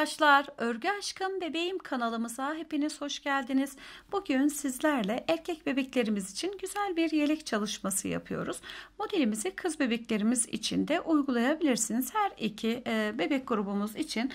arkadaşlar, Örgü Aşkım Bebeğim kanalımıza hepiniz hoş geldiniz. Bugün sizlerle erkek bebeklerimiz için güzel bir yelek çalışması yapıyoruz. Modelimizi kız bebeklerimiz için de uygulayabilirsiniz. Her iki e, bebek grubumuz için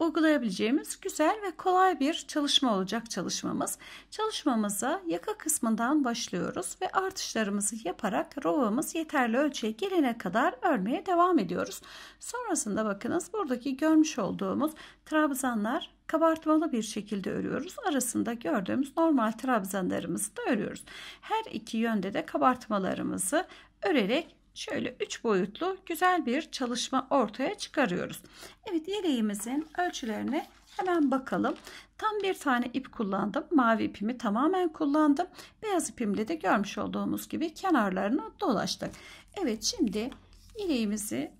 uygulayabileceğimiz güzel ve kolay bir çalışma olacak çalışmamız. Çalışmamıza yaka kısmından başlıyoruz ve artışlarımızı yaparak rovamız yeterli ölçüye gelene kadar örmeye devam ediyoruz. Sonrasında bakınız buradaki görmüş olduğumuz trabzanlar kabartmalı bir şekilde örüyoruz. Arasında gördüğümüz normal trabzanlarımızı da örüyoruz. Her iki yönde de kabartmalarımızı örerek şöyle üç boyutlu güzel bir çalışma ortaya çıkarıyoruz. Evet yeleğimizin ölçülerine hemen bakalım. Tam bir tane ip kullandım. Mavi ipimi tamamen kullandım. Beyaz ipimle de görmüş olduğumuz gibi kenarlarını dolaştık. Evet şimdi ileğimizi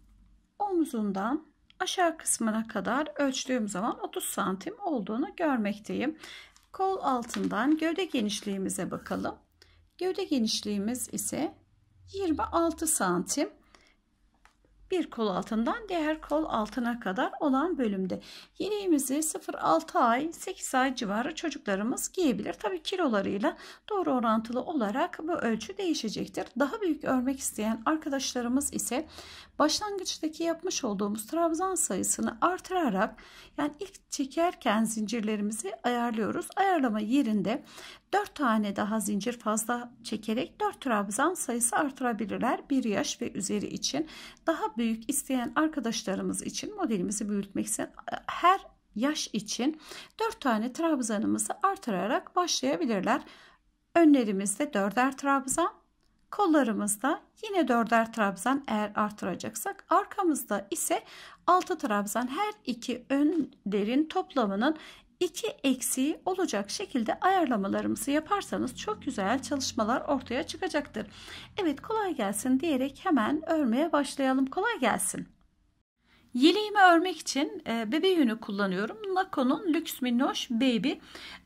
omuzundan aşağı kısmına kadar ölçtüğüm zaman 30 santim olduğunu görmekteyim. Kol altından gövde genişliğimize bakalım. Gövde genişliğimiz ise 26 santim bir kol altından diğer kol altına kadar olan bölümde. Yeleğimizi 0-6 ay 8 ay civarı çocuklarımız giyebilir. Tabi kilolarıyla doğru orantılı olarak bu ölçü değişecektir. Daha büyük örmek isteyen arkadaşlarımız ise başlangıçtaki yapmış olduğumuz trabzan sayısını artırarak yani ilk çekerken zincirlerimizi ayarlıyoruz. Ayarlama yerinde 4 tane daha zincir fazla çekerek 4 trabzan sayısı artırabilirler. 1 yaş ve üzeri için daha büyük isteyen arkadaşlarımız için modelimizi büyütmek için e, her yaş için 4 tane trabzanımızı artırarak başlayabilirler. Önlerimizde 4'er trabzan, kollarımızda yine 4'er trabzan eğer artıracaksak, arkamızda ise 6 trabzan her iki önlerin toplamının 2 eksiği olacak şekilde ayarlamalarımızı yaparsanız çok güzel çalışmalar ortaya çıkacaktır. Evet kolay gelsin diyerek hemen örmeye başlayalım. Kolay gelsin. Yeleğimi örmek için e, bebe yünü kullanıyorum. Nako'nun Lux Minnoş Baby.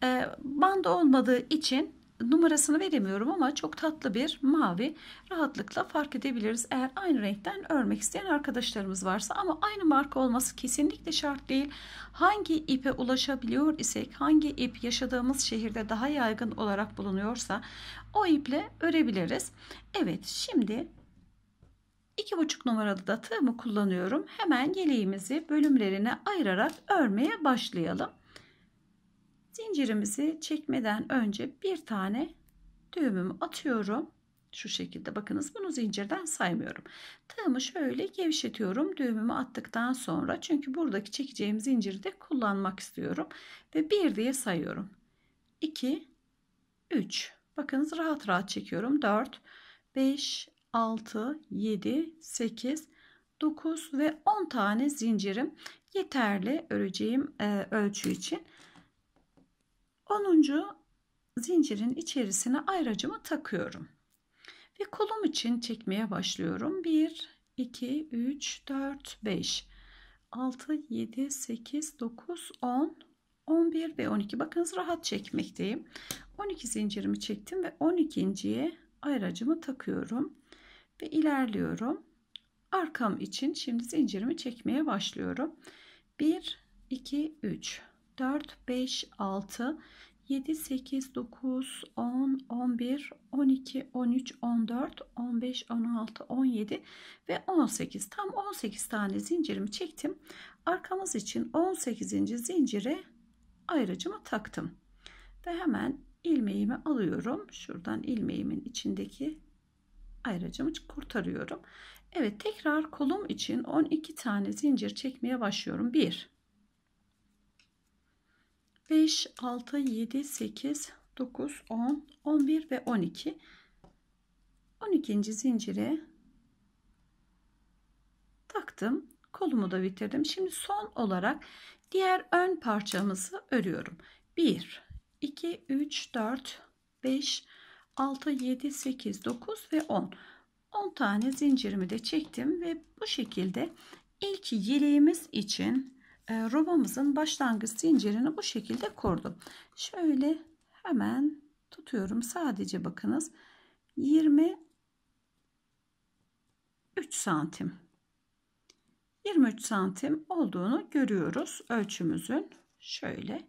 E, bandı olmadığı için numarasını veremiyorum ama çok tatlı bir mavi rahatlıkla fark edebiliriz. Eğer aynı renkten örmek isteyen arkadaşlarımız varsa ama aynı marka olması kesinlikle şart değil. Hangi ipe ulaşabiliyor isek, hangi ip yaşadığımız şehirde daha yaygın olarak bulunuyorsa o iple örebiliriz. Evet şimdi 2,5 numaralı da tığımı kullanıyorum. Hemen yeleğimizi bölümlerine ayırarak örmeye başlayalım. Zincirimizi çekmeden önce bir tane düğümümü atıyorum. Şu şekilde bakınız bunu zincirden saymıyorum. Tığımı şöyle gevşetiyorum düğümümü attıktan sonra. Çünkü buradaki çekeceğim zinciri de kullanmak istiyorum. Ve bir diye sayıyorum. 2, 3. Bakınız rahat rahat çekiyorum. 4, 5, 6, 7, 8, 9 ve 10 tane zincirim yeterli öreceğim e, ölçü için. 10. zincirin içerisine ayracımı takıyorum. Ve kolum için çekmeye başlıyorum. 1, 2, 3, 4, 5, 6, 7, 8, 9, 10, 11 ve 12. Bakınız rahat çekmekteyim. 12 zincirimi çektim ve 12.ye ayracımı takıyorum. Ve ilerliyorum. Arkam için şimdi zincirimi çekmeye başlıyorum. 1, 2, 3. 4, 5, 6, 7, 8, 9, 10, 11, 12, 13, 14, 15, 16, 17 ve 18. Tam 18 tane zincirimi çektim. Arkamız için 18. zincire ayrıcımı taktım. Ve hemen ilmeğimi alıyorum. Şuradan ilmeğimin içindeki ayracımı kurtarıyorum. Evet tekrar kolum için 12 tane zincir çekmeye başlıyorum. 1 5, 6, 7, 8, 9, 10, 11 ve 12. 12. zincire taktım. Kolumu da bitirdim. Şimdi son olarak diğer ön parçamızı örüyorum. 1, 2, 3, 4, 5, 6, 7, 8, 9 ve 10. 10 tane zincirimi de çektim ve bu şekilde ilk yeleğimiz için ee, robamızın başlangıç zincirini bu şekilde kurdum. Şöyle hemen tutuyorum. Sadece bakınız 23 santim. 23 santim olduğunu görüyoruz ölçümüzün. Şöyle.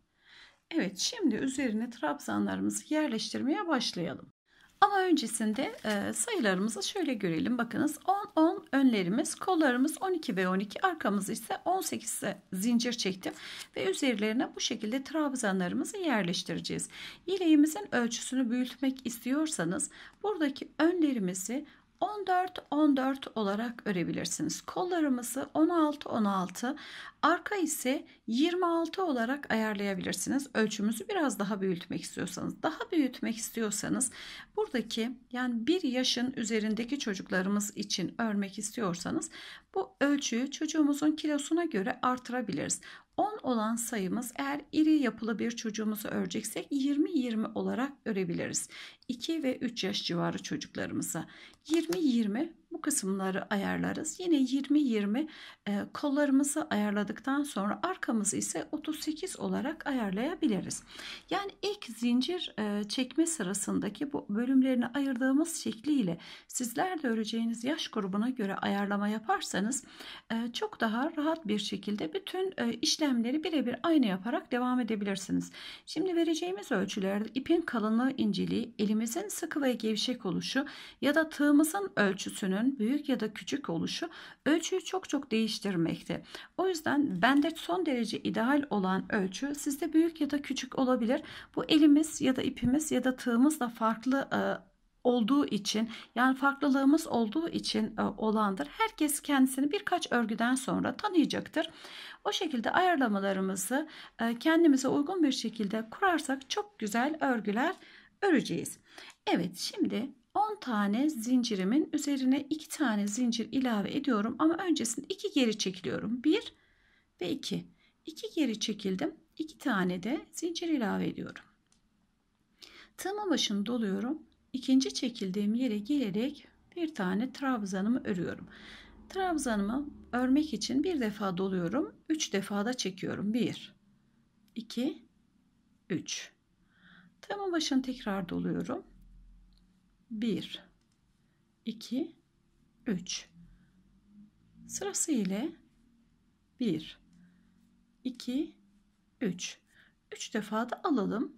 Evet şimdi üzerine trabzanlarımızı yerleştirmeye başlayalım. Ama öncesinde e, sayılarımızı şöyle görelim. Bakınız 10, 10 önlerimiz, kollarımız 12 ve 12, arkamız ise 18 zincir çektim. Ve üzerlerine bu şekilde trabzanlarımızı yerleştireceğiz. İleğimizin ölçüsünü büyütmek istiyorsanız buradaki önlerimizi 14 14 olarak örebilirsiniz. Kollarımızı 16 16, arka ise 26 olarak ayarlayabilirsiniz. Ölçümüzü biraz daha büyütmek istiyorsanız, daha büyütmek istiyorsanız buradaki yani bir yaşın üzerindeki çocuklarımız için örmek istiyorsanız bu ölçüyü çocuğumuzun kilosuna göre artırabiliriz. 10 olan sayımız eğer iri yapılı bir çocuğumuzu öreceksek 20-20 olarak örebiliriz. 2 ve 3 yaş civarı çocuklarımıza 20-20 bu kısımları ayarlarız. Yine 20-20 e, kollarımızı ayarladıktan sonra arkamızı ise 38 olarak ayarlayabiliriz. Yani ilk zincir e, çekme sırasındaki bu bölümlerini ayırdığımız şekliyle sizler de öreceğiniz yaş grubuna göre ayarlama yaparsanız e, çok daha rahat bir şekilde bütün işlemleri birebir aynı yaparak devam edebilirsiniz. Şimdi vereceğimiz ölçülerde ipin kalınlığı inceliği, elimizin sıkı ve gevşek oluşu ya da tığımızın ölçüsünün değerin büyük ya da küçük oluşu ölçüyü çok çok değiştirmekte. O yüzden bende son derece ideal olan ölçü sizde büyük ya da küçük olabilir. Bu elimiz ya da ipimiz ya da tığımız da farklı e, olduğu için yani farklılığımız olduğu için e, olandır. Herkes kendisini birkaç örgüden sonra tanıyacaktır. O şekilde ayarlamalarımızı e, kendimize uygun bir şekilde kurarsak çok güzel örgüler öreceğiz. Evet şimdi 10 tane zincirimin üzerine 2 tane zincir ilave ediyorum ama öncesinde 2 geri çekiliyorum. 1 ve 2. 2 geri çekildim. 2 tane de zincir ilave ediyorum. Tığma başını doluyorum. İkinci çekildiğim yere gelerek bir tane trabzanımı örüyorum. Trabzanımı örmek için bir defa doluyorum. 3 defa da çekiyorum. 1 2 3 Tığma başını tekrar doluyorum. 1 2 3 sırası ile 1 2 3 3 defa da alalım.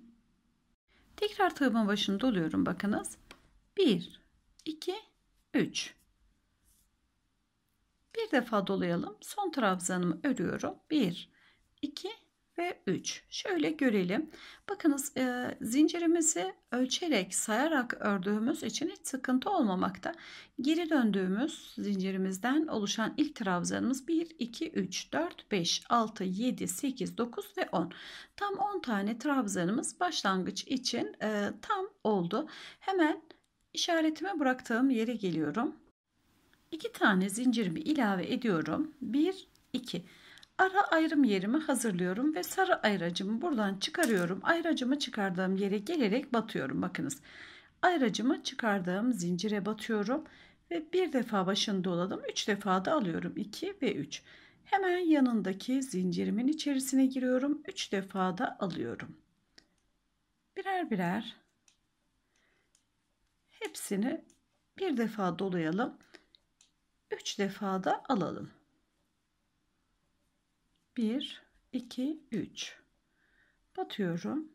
Tekrar tığımın başını doluyorum bakınız. 1 2 3 bir defa dolayalım. Son trabzanımı örüyorum. 1 2 ve 3. Şöyle görelim. Bakınız e, zincirimizi ölçerek sayarak ördüğümüz için hiç sıkıntı olmamakta. Geri döndüğümüz zincirimizden oluşan ilk trabzanımız 1, 2, 3, 4, 5, 6, 7, 8, 9 ve 10. Tam 10 tane trabzanımız başlangıç için e, tam oldu. Hemen işaretime bıraktığım yere geliyorum. 2 tane zincirimi ilave ediyorum. 1, 2 ara ayrım yerimi hazırlıyorum ve sarı ayracımı buradan çıkarıyorum. Ayracımı çıkardığım yere gelerek batıyorum. Bakınız ayracımı çıkardığım zincire batıyorum ve bir defa başını doladım. Üç defa da alıyorum. 2 ve 3. Hemen yanındaki zincirimin içerisine giriyorum. Üç defa da alıyorum. Birer birer hepsini bir defa dolayalım. Üç defa da alalım. 1 2 3 batıyorum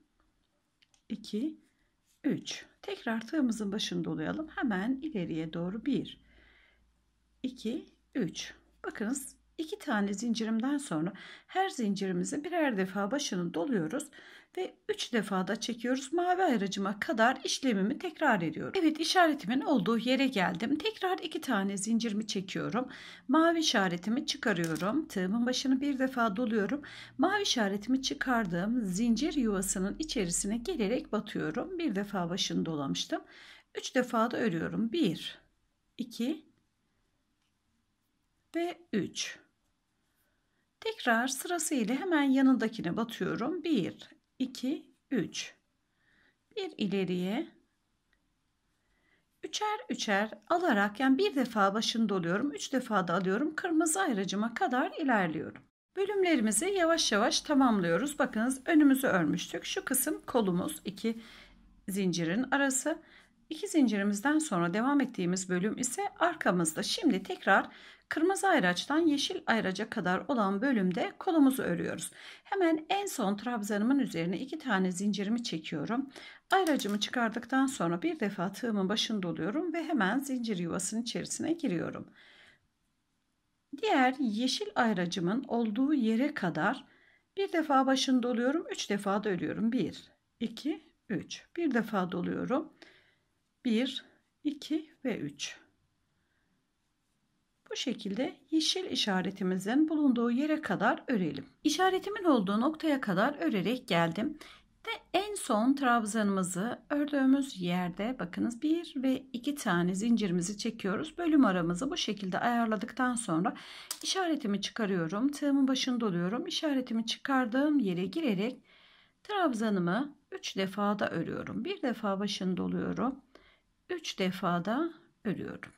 2 3 tekrar tığımızın başında dolayalım. hemen ileriye doğru 1 2 3 bakınız iki tane zincirimden sonra her zincirimizi birer defa başını doluyoruz ve 3 defada çekiyoruz. Mavi ayrıcıma kadar işlemimi tekrar ediyorum. Evet işaretimin olduğu yere geldim. Tekrar 2 tane zincirimi çekiyorum. Mavi işaretimi çıkarıyorum. Tığımın başını bir defa doluyorum. Mavi işaretimi çıkardığım zincir yuvasının içerisine gelerek batıyorum. Bir defa başını dolamıştım. 3 defa da örüyorum. 1 2 ve 3. Tekrar sırasıyla hemen yanındakine batıyorum. 1, 2, 3. Bir ileriye. Üçer üçer alarak yani bir defa başını doluyorum. Üç defa da alıyorum. Kırmızı ayrıcıma kadar ilerliyorum. Bölümlerimizi yavaş yavaş tamamlıyoruz. Bakınız önümüzü örmüştük. Şu kısım kolumuz. iki zincirin arası. İki zincirimizden sonra devam ettiğimiz bölüm ise arkamızda. Şimdi tekrar Kırmızı ayraçtan yeşil ayraca kadar olan bölümde kolumuzu örüyoruz. Hemen en son trabzanımın üzerine iki tane zincirimi çekiyorum. Ayracımı çıkardıktan sonra bir defa tığımın başını doluyorum ve hemen zincir yuvasının içerisine giriyorum. Diğer yeşil ayracımın olduğu yere kadar bir defa başını doluyorum, üç defa da örüyorum. Bir, iki, üç. Bir defa doluyorum. Bir, iki ve üç. Bu şekilde yeşil işaretimizin bulunduğu yere kadar örelim. İşaretimin olduğu noktaya kadar örerek geldim. Ve en son trabzanımızı ördüğümüz yerde bakınız bir ve iki tane zincirimizi çekiyoruz. Bölüm aramızı bu şekilde ayarladıktan sonra işaretimi çıkarıyorum. Tığımın başını doluyorum. İşaretimi çıkardığım yere girerek trabzanımı 3 defada örüyorum. Bir defa başını doluyorum. 3 defada örüyorum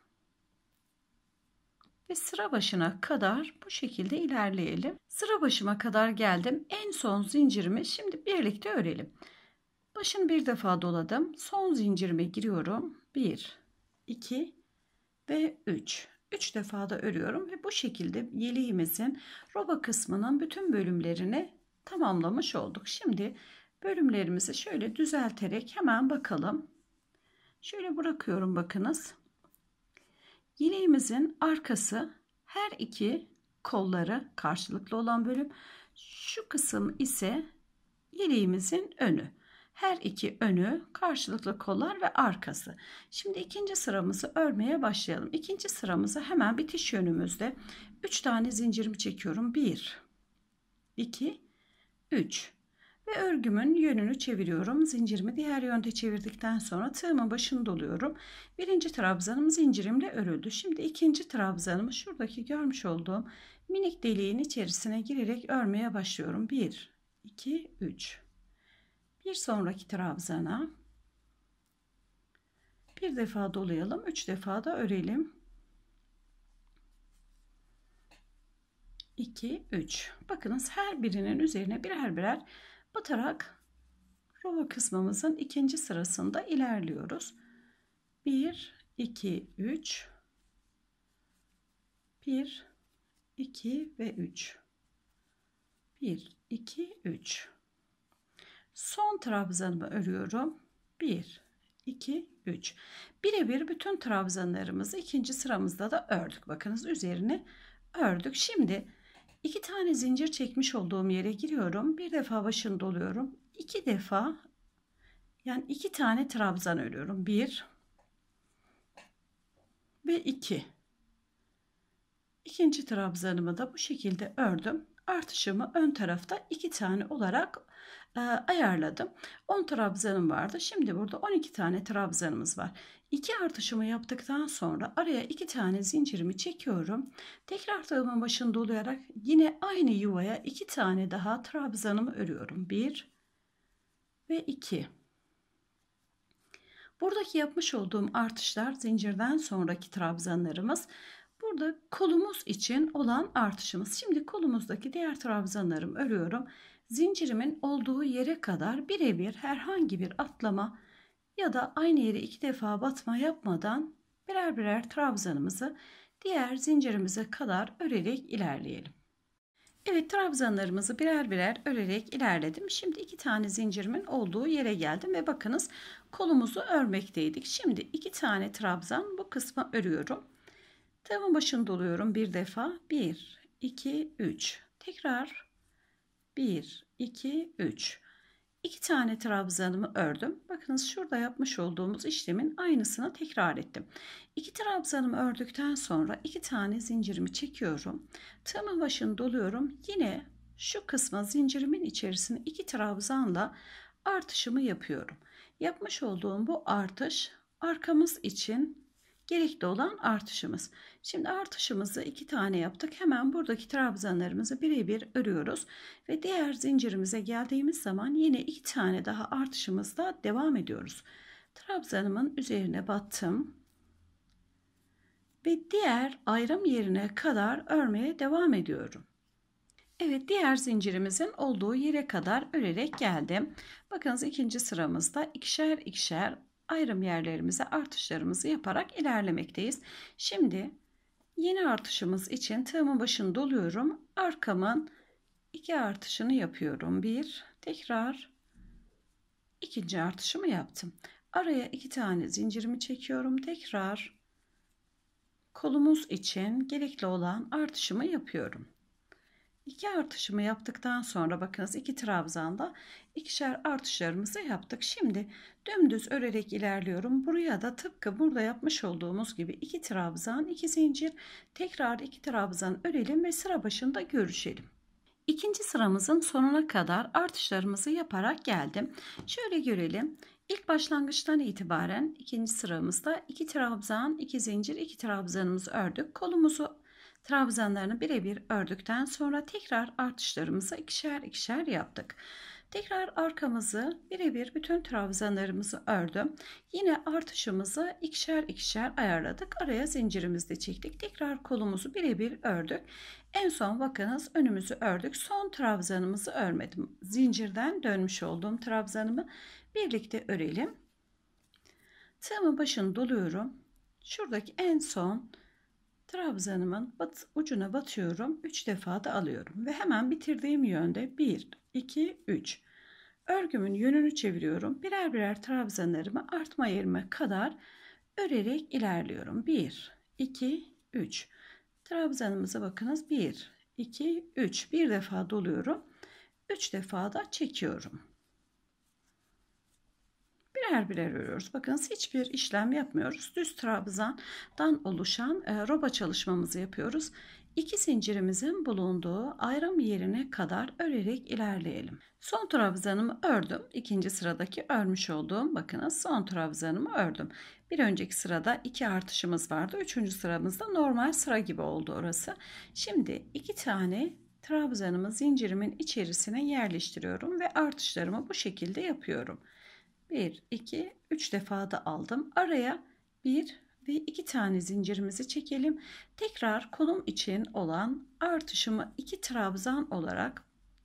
ve sıra başına kadar bu şekilde ilerleyelim. Sıra başıma kadar geldim. En son zincirimi şimdi birlikte örelim. Başını bir defa doladım. Son zincirime giriyorum. 1, 2 ve 3. 3 defa da örüyorum ve bu şekilde yeleğimizin roba kısmının bütün bölümlerini tamamlamış olduk. Şimdi bölümlerimizi şöyle düzelterek hemen bakalım. Şöyle bırakıyorum bakınız. Yeleğimizin arkası her iki kolları karşılıklı olan bölüm. Şu kısım ise yeleğimizin önü. Her iki önü karşılıklı kollar ve arkası. Şimdi ikinci sıramızı örmeye başlayalım. İkinci sıramızı hemen bitiş yönümüzde 3 tane zincirimi çekiyorum. 1 2 3 ve örgümün yönünü çeviriyorum. Zincirimi diğer yönde çevirdikten sonra tığımın başını doluyorum. Birinci trabzanım zincirimle örüldü. Şimdi ikinci trabzanımı şuradaki görmüş olduğum minik deliğin içerisine girerek örmeye başlıyorum. 1, 2, 3. Bir sonraki trabzana bir defa dolayalım. 3 defa da örelim. 2, 3. Bakınız her birinin üzerine birer birer batarak rova kısmımızın ikinci sırasında ilerliyoruz. 1, 2, 3, 1, 2 ve 3. 1, 2, 3. Son trabzanımı örüyorum. 1, 2, 3. Birebir bütün trabzanlarımızı ikinci sıramızda da ördük. Bakınız üzerine ördük. Şimdi İki tane zincir çekmiş olduğum yere giriyorum. Bir defa başını doluyorum. İki defa yani iki tane trabzan örüyorum. Bir ve iki. İkinci trabzanımı da bu şekilde ördüm. Artışımı ön tarafta iki tane olarak ee, ayarladım. 10 trabzanım vardı. Şimdi burada 12 tane trabzanımız var. 2 artışımı yaptıktan sonra araya 2 tane zincirimi çekiyorum. Tekrar tığımın başını dolayarak yine aynı yuvaya 2 tane daha trabzanımı örüyorum. 1 ve 2. Buradaki yapmış olduğum artışlar zincirden sonraki trabzanlarımız. Burada kolumuz için olan artışımız. Şimdi kolumuzdaki diğer trabzanlarımı örüyorum zincirimin olduğu yere kadar birebir herhangi bir atlama ya da aynı yere iki defa batma yapmadan birer birer trabzanımızı diğer zincirimize kadar örerek ilerleyelim. Evet trabzanlarımızı birer birer örerek ilerledim. Şimdi iki tane zincirimin olduğu yere geldim ve bakınız kolumuzu örmekteydik. Şimdi iki tane trabzan bu kısma örüyorum. Tığımın başını doluyorum bir defa. 1, 2, 3. Tekrar 1, 2, 3. 2 tane trabzanımı ördüm. Bakınız şurada yapmış olduğumuz işlemin aynısını tekrar ettim. 2 trabzanımı ördükten sonra 2 tane zincirimi çekiyorum. Tığımın başını doluyorum. Yine şu kısma zincirimin içerisine 2 trabzanla artışımı yapıyorum. Yapmış olduğum bu artış arkamız için gerekli olan artışımız. Şimdi artışımızı iki tane yaptık. Hemen buradaki trabzanlarımızı birebir örüyoruz. Ve diğer zincirimize geldiğimiz zaman yine iki tane daha artışımızla devam ediyoruz. Trabzanımın üzerine battım. Ve diğer ayrım yerine kadar örmeye devam ediyorum. Evet diğer zincirimizin olduğu yere kadar örerek geldim. Bakınız ikinci sıramızda ikişer ikişer ayrım yerlerimize artışlarımızı yaparak ilerlemekteyiz. Şimdi yeni artışımız için tığımın başını doluyorum. Arkamın iki artışını yapıyorum. Bir tekrar ikinci artışımı yaptım. Araya iki tane zincirimi çekiyorum. Tekrar kolumuz için gerekli olan artışımı yapıyorum. İki artışımı yaptıktan sonra bakınız iki trabzanda ikişer artışlarımızı yaptık. Şimdi dümdüz örerek ilerliyorum. Buraya da tıpkı burada yapmış olduğumuz gibi iki trabzan, iki zincir, tekrar iki trabzan örelim ve sıra başında görüşelim. İkinci sıramızın sonuna kadar artışlarımızı yaparak geldim. Şöyle görelim. İlk başlangıçtan itibaren ikinci sıramızda iki trabzan, iki zincir, iki trabzanımızı ördük. Kolumuzu trabzanlarını birebir ördükten sonra tekrar artışlarımızı ikişer ikişer yaptık. Tekrar arkamızı birebir bütün trabzanlarımızı ördüm. Yine artışımızı ikişer ikişer ayarladık. Araya zincirimizi de çektik. Tekrar kolumuzu birebir ördük. En son bakınız önümüzü ördük. Son trabzanımızı örmedim. Zincirden dönmüş olduğum trabzanımı birlikte örelim. Tığımın başını doluyorum. Şuradaki en son Trabzanımın bat, ucuna batıyorum. 3 defa da alıyorum. Ve hemen bitirdiğim yönde 1, 2, 3. Örgümün yönünü çeviriyorum. Birer birer trabzanlarımı artma yerime kadar örerek ilerliyorum. 1, 2, 3. Trabzanımıza bakınız. 1, 2, 3. Bir defa doluyorum. 3 defa da çekiyorum birer birer örüyoruz. Bakınız hiçbir işlem yapmıyoruz. Düz trabzandan oluşan e, roba çalışmamızı yapıyoruz. İki zincirimizin bulunduğu ayrım yerine kadar örerek ilerleyelim. Son trabzanımı ördüm. İkinci sıradaki örmüş olduğum bakınız son trabzanımı ördüm. Bir önceki sırada iki artışımız vardı. Üçüncü sıramızda normal sıra gibi oldu orası. Şimdi iki tane trabzanımı zincirimin içerisine yerleştiriyorum ve artışlarımı bu şekilde yapıyorum. 1, 2, 3 defa da aldım. Araya 1 ve 2 tane zincirimizi çekelim. Tekrar kolum için olan artışımı 2 trabzan olarak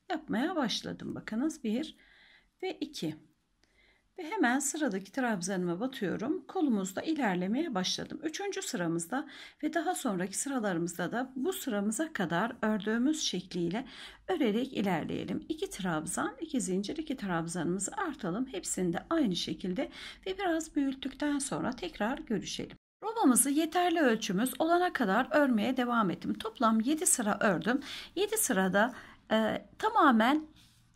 yapmaya başladım. Bakınız 1 ve 2. Ve hemen sıradaki trabzanıma batıyorum. Kolumuzda ilerlemeye başladım. Üçüncü sıramızda ve daha sonraki sıralarımızda da bu sıramıza kadar ördüğümüz şekliyle örerek ilerleyelim. İki trabzan, iki zincir, iki trabzanımızı artalım. Hepsini de aynı şekilde ve biraz büyüttükten sonra tekrar görüşelim. Robamızı yeterli ölçümüz olana kadar örmeye devam ettim. Toplam 7 sıra ördüm. 7 sırada e, tamamen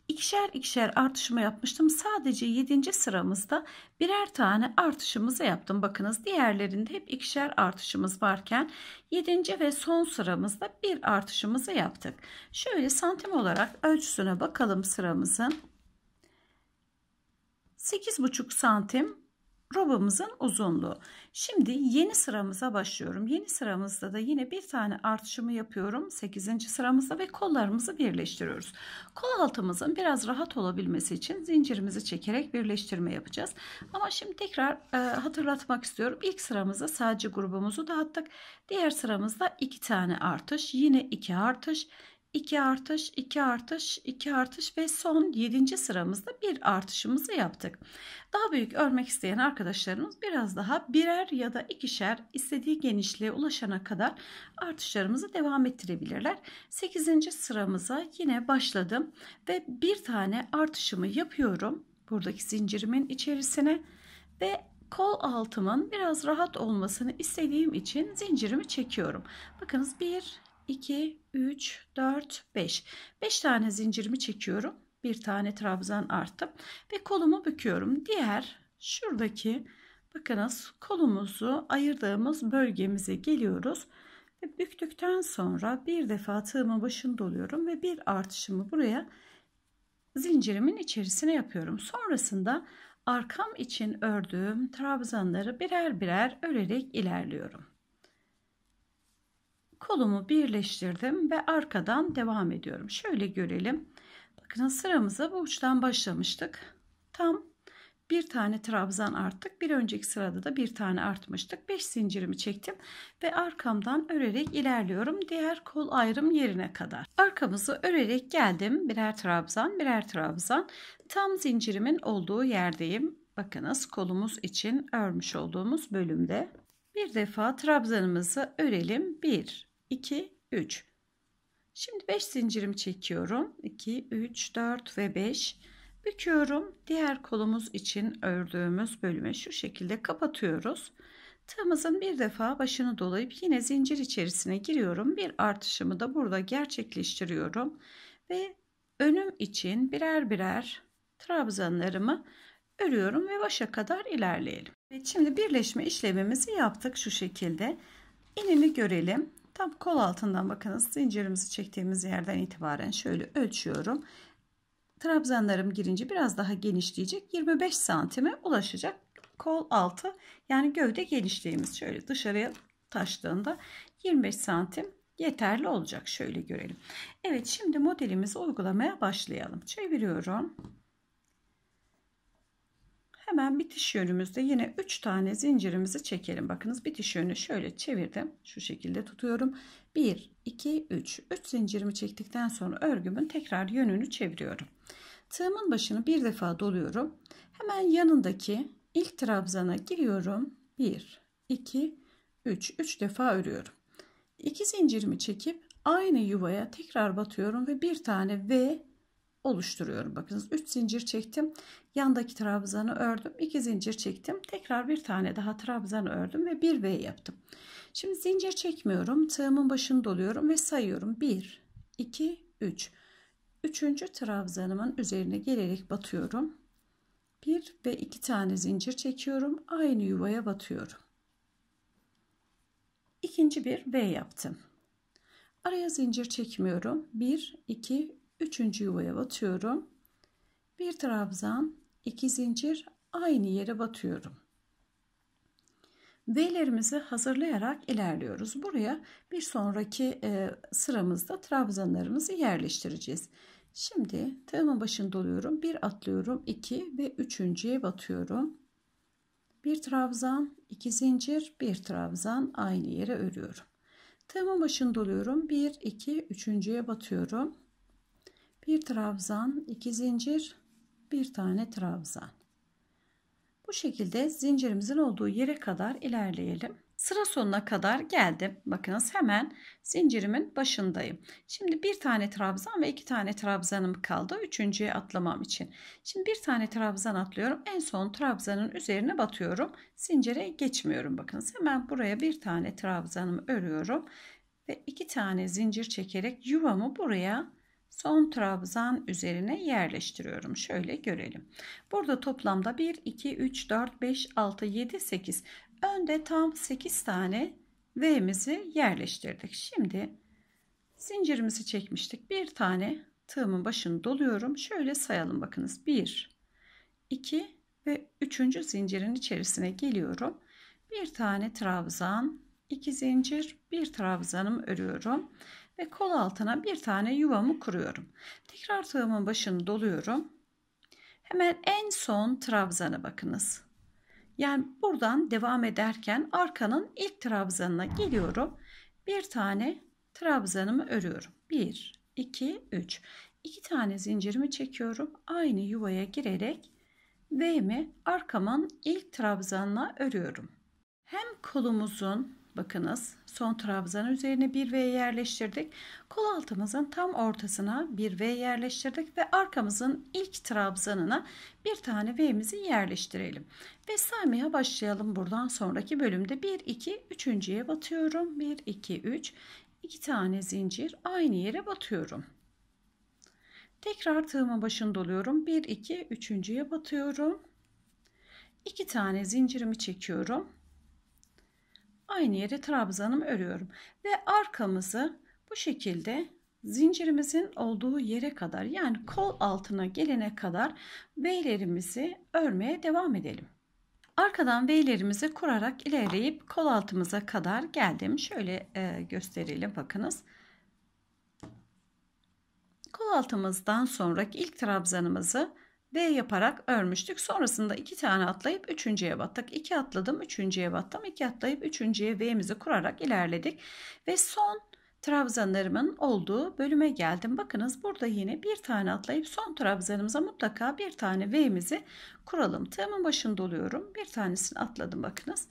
ikişer ikişer artışımı yapmıştım. Sadece 7. sıramızda birer tane artışımızı yaptım. Bakınız diğerlerinde hep ikişer artışımız varken 7. ve son sıramızda bir artışımızı yaptık. Şöyle santim olarak ölçüsüne bakalım sıramızın. 8,5 santim robamızın uzunluğu. Şimdi yeni sıramıza başlıyorum. Yeni sıramızda da yine bir tane artışımı yapıyorum. 8. sıramızda ve kollarımızı birleştiriyoruz. Kol altımızın biraz rahat olabilmesi için zincirimizi çekerek birleştirme yapacağız. Ama şimdi tekrar e, hatırlatmak istiyorum. İlk sıramızda sadece grubumuzu dağıttık. Diğer sıramızda 2 tane artış, yine 2 artış, 2 artış, 2 artış, 2 artış ve son 7. sıramızda bir artışımızı yaptık. Daha büyük örmek isteyen arkadaşlarımız biraz daha birer ya da ikişer istediği genişliğe ulaşana kadar artışlarımızı devam ettirebilirler. 8. sıramıza yine başladım ve bir tane artışımı yapıyorum buradaki zincirimin içerisine ve kol altımın biraz rahat olmasını istediğim için zincirimi çekiyorum. Bakınız 1 2, 3, 4, 5. 5 tane zincirimi çekiyorum. Bir tane trabzan arttım. Ve kolumu büküyorum. Diğer şuradaki bakınız kolumuzu ayırdığımız bölgemize geliyoruz. Ve büktükten sonra bir defa tığımı başını doluyorum. Ve bir artışımı buraya zincirimin içerisine yapıyorum. Sonrasında arkam için ördüğüm trabzanları birer birer örerek ilerliyorum. Kolumu birleştirdim ve arkadan devam ediyorum. Şöyle görelim. Bakın sıramıza bu uçtan başlamıştık. Tam bir tane trabzan arttık. Bir önceki sırada da bir tane artmıştık. 5 zincirimi çektim ve arkamdan örerek ilerliyorum. Diğer kol ayrım yerine kadar. Arkamızı örerek geldim. Birer trabzan, birer trabzan. Tam zincirimin olduğu yerdeyim. Bakınız kolumuz için örmüş olduğumuz bölümde. Bir defa trabzanımızı örelim. 1 2, 3. Şimdi 5 zincirimi çekiyorum. 2, 3, 4 ve 5. Büküyorum. Diğer kolumuz için ördüğümüz bölüme şu şekilde kapatıyoruz. Tığımızın bir defa başını dolayıp yine zincir içerisine giriyorum. Bir artışımı da burada gerçekleştiriyorum. Ve önüm için birer birer trabzanlarımı örüyorum ve başa kadar ilerleyelim. Evet, şimdi birleşme işlemimizi yaptık şu şekilde. İnini görelim. Tam kol altından bakınız zincirimizi çektiğimiz yerden itibaren şöyle ölçüyorum. Trabzanlarım girince biraz daha genişleyecek. 25 santime ulaşacak kol altı yani gövde genişliğimiz şöyle dışarıya taştığında 25 santim yeterli olacak. Şöyle görelim. Evet şimdi modelimizi uygulamaya başlayalım. Çeviriyorum. Hemen bitiş yönümüzde yine 3 tane zincirimizi çekelim. Bakınız bitiş yönü şöyle çevirdim. Şu şekilde tutuyorum. 1, 2, 3. 3 zincirimi çektikten sonra örgümün tekrar yönünü çeviriyorum. Tığımın başını bir defa doluyorum. Hemen yanındaki ilk trabzana giriyorum. 1, 2, 3. 3 defa örüyorum. 2 zincirimi çekip aynı yuvaya tekrar batıyorum ve bir tane V oluşturuyorum. Bakınız 3 zincir çektim. Yandaki trabzanı ördüm. 2 zincir çektim. Tekrar bir tane daha trabzan ördüm ve 1 V yaptım. Şimdi zincir çekmiyorum. Tığımın başını doluyorum ve sayıyorum. 1, 2, 3. Üçüncü trabzanımın üzerine gelerek batıyorum. bir ve iki tane zincir çekiyorum. Aynı yuvaya batıyorum. İkinci bir V yaptım. Araya zincir çekmiyorum. Bir, iki. Üçüncü yuvaya batıyorum. Bir trabzan, iki zincir aynı yere batıyorum. V'lerimizi hazırlayarak ilerliyoruz. Buraya bir sonraki e, sıramızda trabzanlarımızı yerleştireceğiz. Şimdi tığımın başında oluyorum. Bir atlıyorum. iki ve üçüncüye batıyorum. Bir trabzan, iki zincir, bir trabzan aynı yere örüyorum. Tığımın başında oluyorum. bir, iki, üçüncüye batıyorum bir trabzan, iki zincir, bir tane trabzan. Bu şekilde zincirimizin olduğu yere kadar ilerleyelim. Sıra sonuna kadar geldim. Bakınız hemen zincirimin başındayım. Şimdi bir tane trabzan ve iki tane trabzanım kaldı. Üçüncüye atlamam için. Şimdi bir tane trabzan atlıyorum. En son trabzanın üzerine batıyorum. Zincire geçmiyorum. Bakınız hemen buraya bir tane trabzanımı örüyorum. Ve iki tane zincir çekerek yuvamı buraya son trabzan üzerine yerleştiriyorum. Şöyle görelim. Burada toplamda 1, 2, 3, 4, 5, 6, 7, 8. Önde tam 8 tane V'mizi yerleştirdik. Şimdi zincirimizi çekmiştik. Bir tane tığımın başını doluyorum. Şöyle sayalım bakınız. 1, 2 ve 3. zincirin içerisine geliyorum. Bir tane trabzan, 2 zincir, bir trabzanım örüyorum ve kol altına bir tane yuvamı kuruyorum. Tekrar tığımın başını doluyorum. Hemen en son trabzana bakınız. Yani buradan devam ederken arkanın ilk trabzanına geliyorum. Bir tane trabzanımı örüyorum. 1, 2, 3. 2 tane zincirimi çekiyorum. Aynı yuvaya girerek V'mi arkamın ilk trabzanına örüyorum. Hem kolumuzun bakınız son trabzan üzerine bir V yerleştirdik. Kol altımızın tam ortasına bir V yerleştirdik ve arkamızın ilk trabzanına bir tane V'mizi yerleştirelim. Ve saymaya başlayalım buradan sonraki bölümde 1 2 3.ye batıyorum. 1 2 3 2 tane zincir aynı yere batıyorum. Tekrar tığımın başını doluyorum. 1 2 3.ye batıyorum. 2 tane zincirimi çekiyorum aynı yere trabzanımı örüyorum ve arkamızı bu şekilde zincirimizin olduğu yere kadar yani kol altına gelene kadar V'lerimizi örmeye devam edelim. Arkadan V'lerimizi kurarak ilerleyip kol altımıza kadar geldim. Şöyle e, gösterelim bakınız. Kol altımızdan sonraki ilk trabzanımızı V yaparak örmüştük. Sonrasında iki tane atlayıp üçüncüye battık. İki atladım üçüncüye battım. İki atlayıp üçüncüye V'mizi kurarak ilerledik. Ve son trabzanlarımın olduğu bölüme geldim. Bakınız burada yine bir tane atlayıp son trabzanımıza mutlaka bir tane V'mizi kuralım. Tığımın başında oluyorum. Bir tanesini atladım bakınız.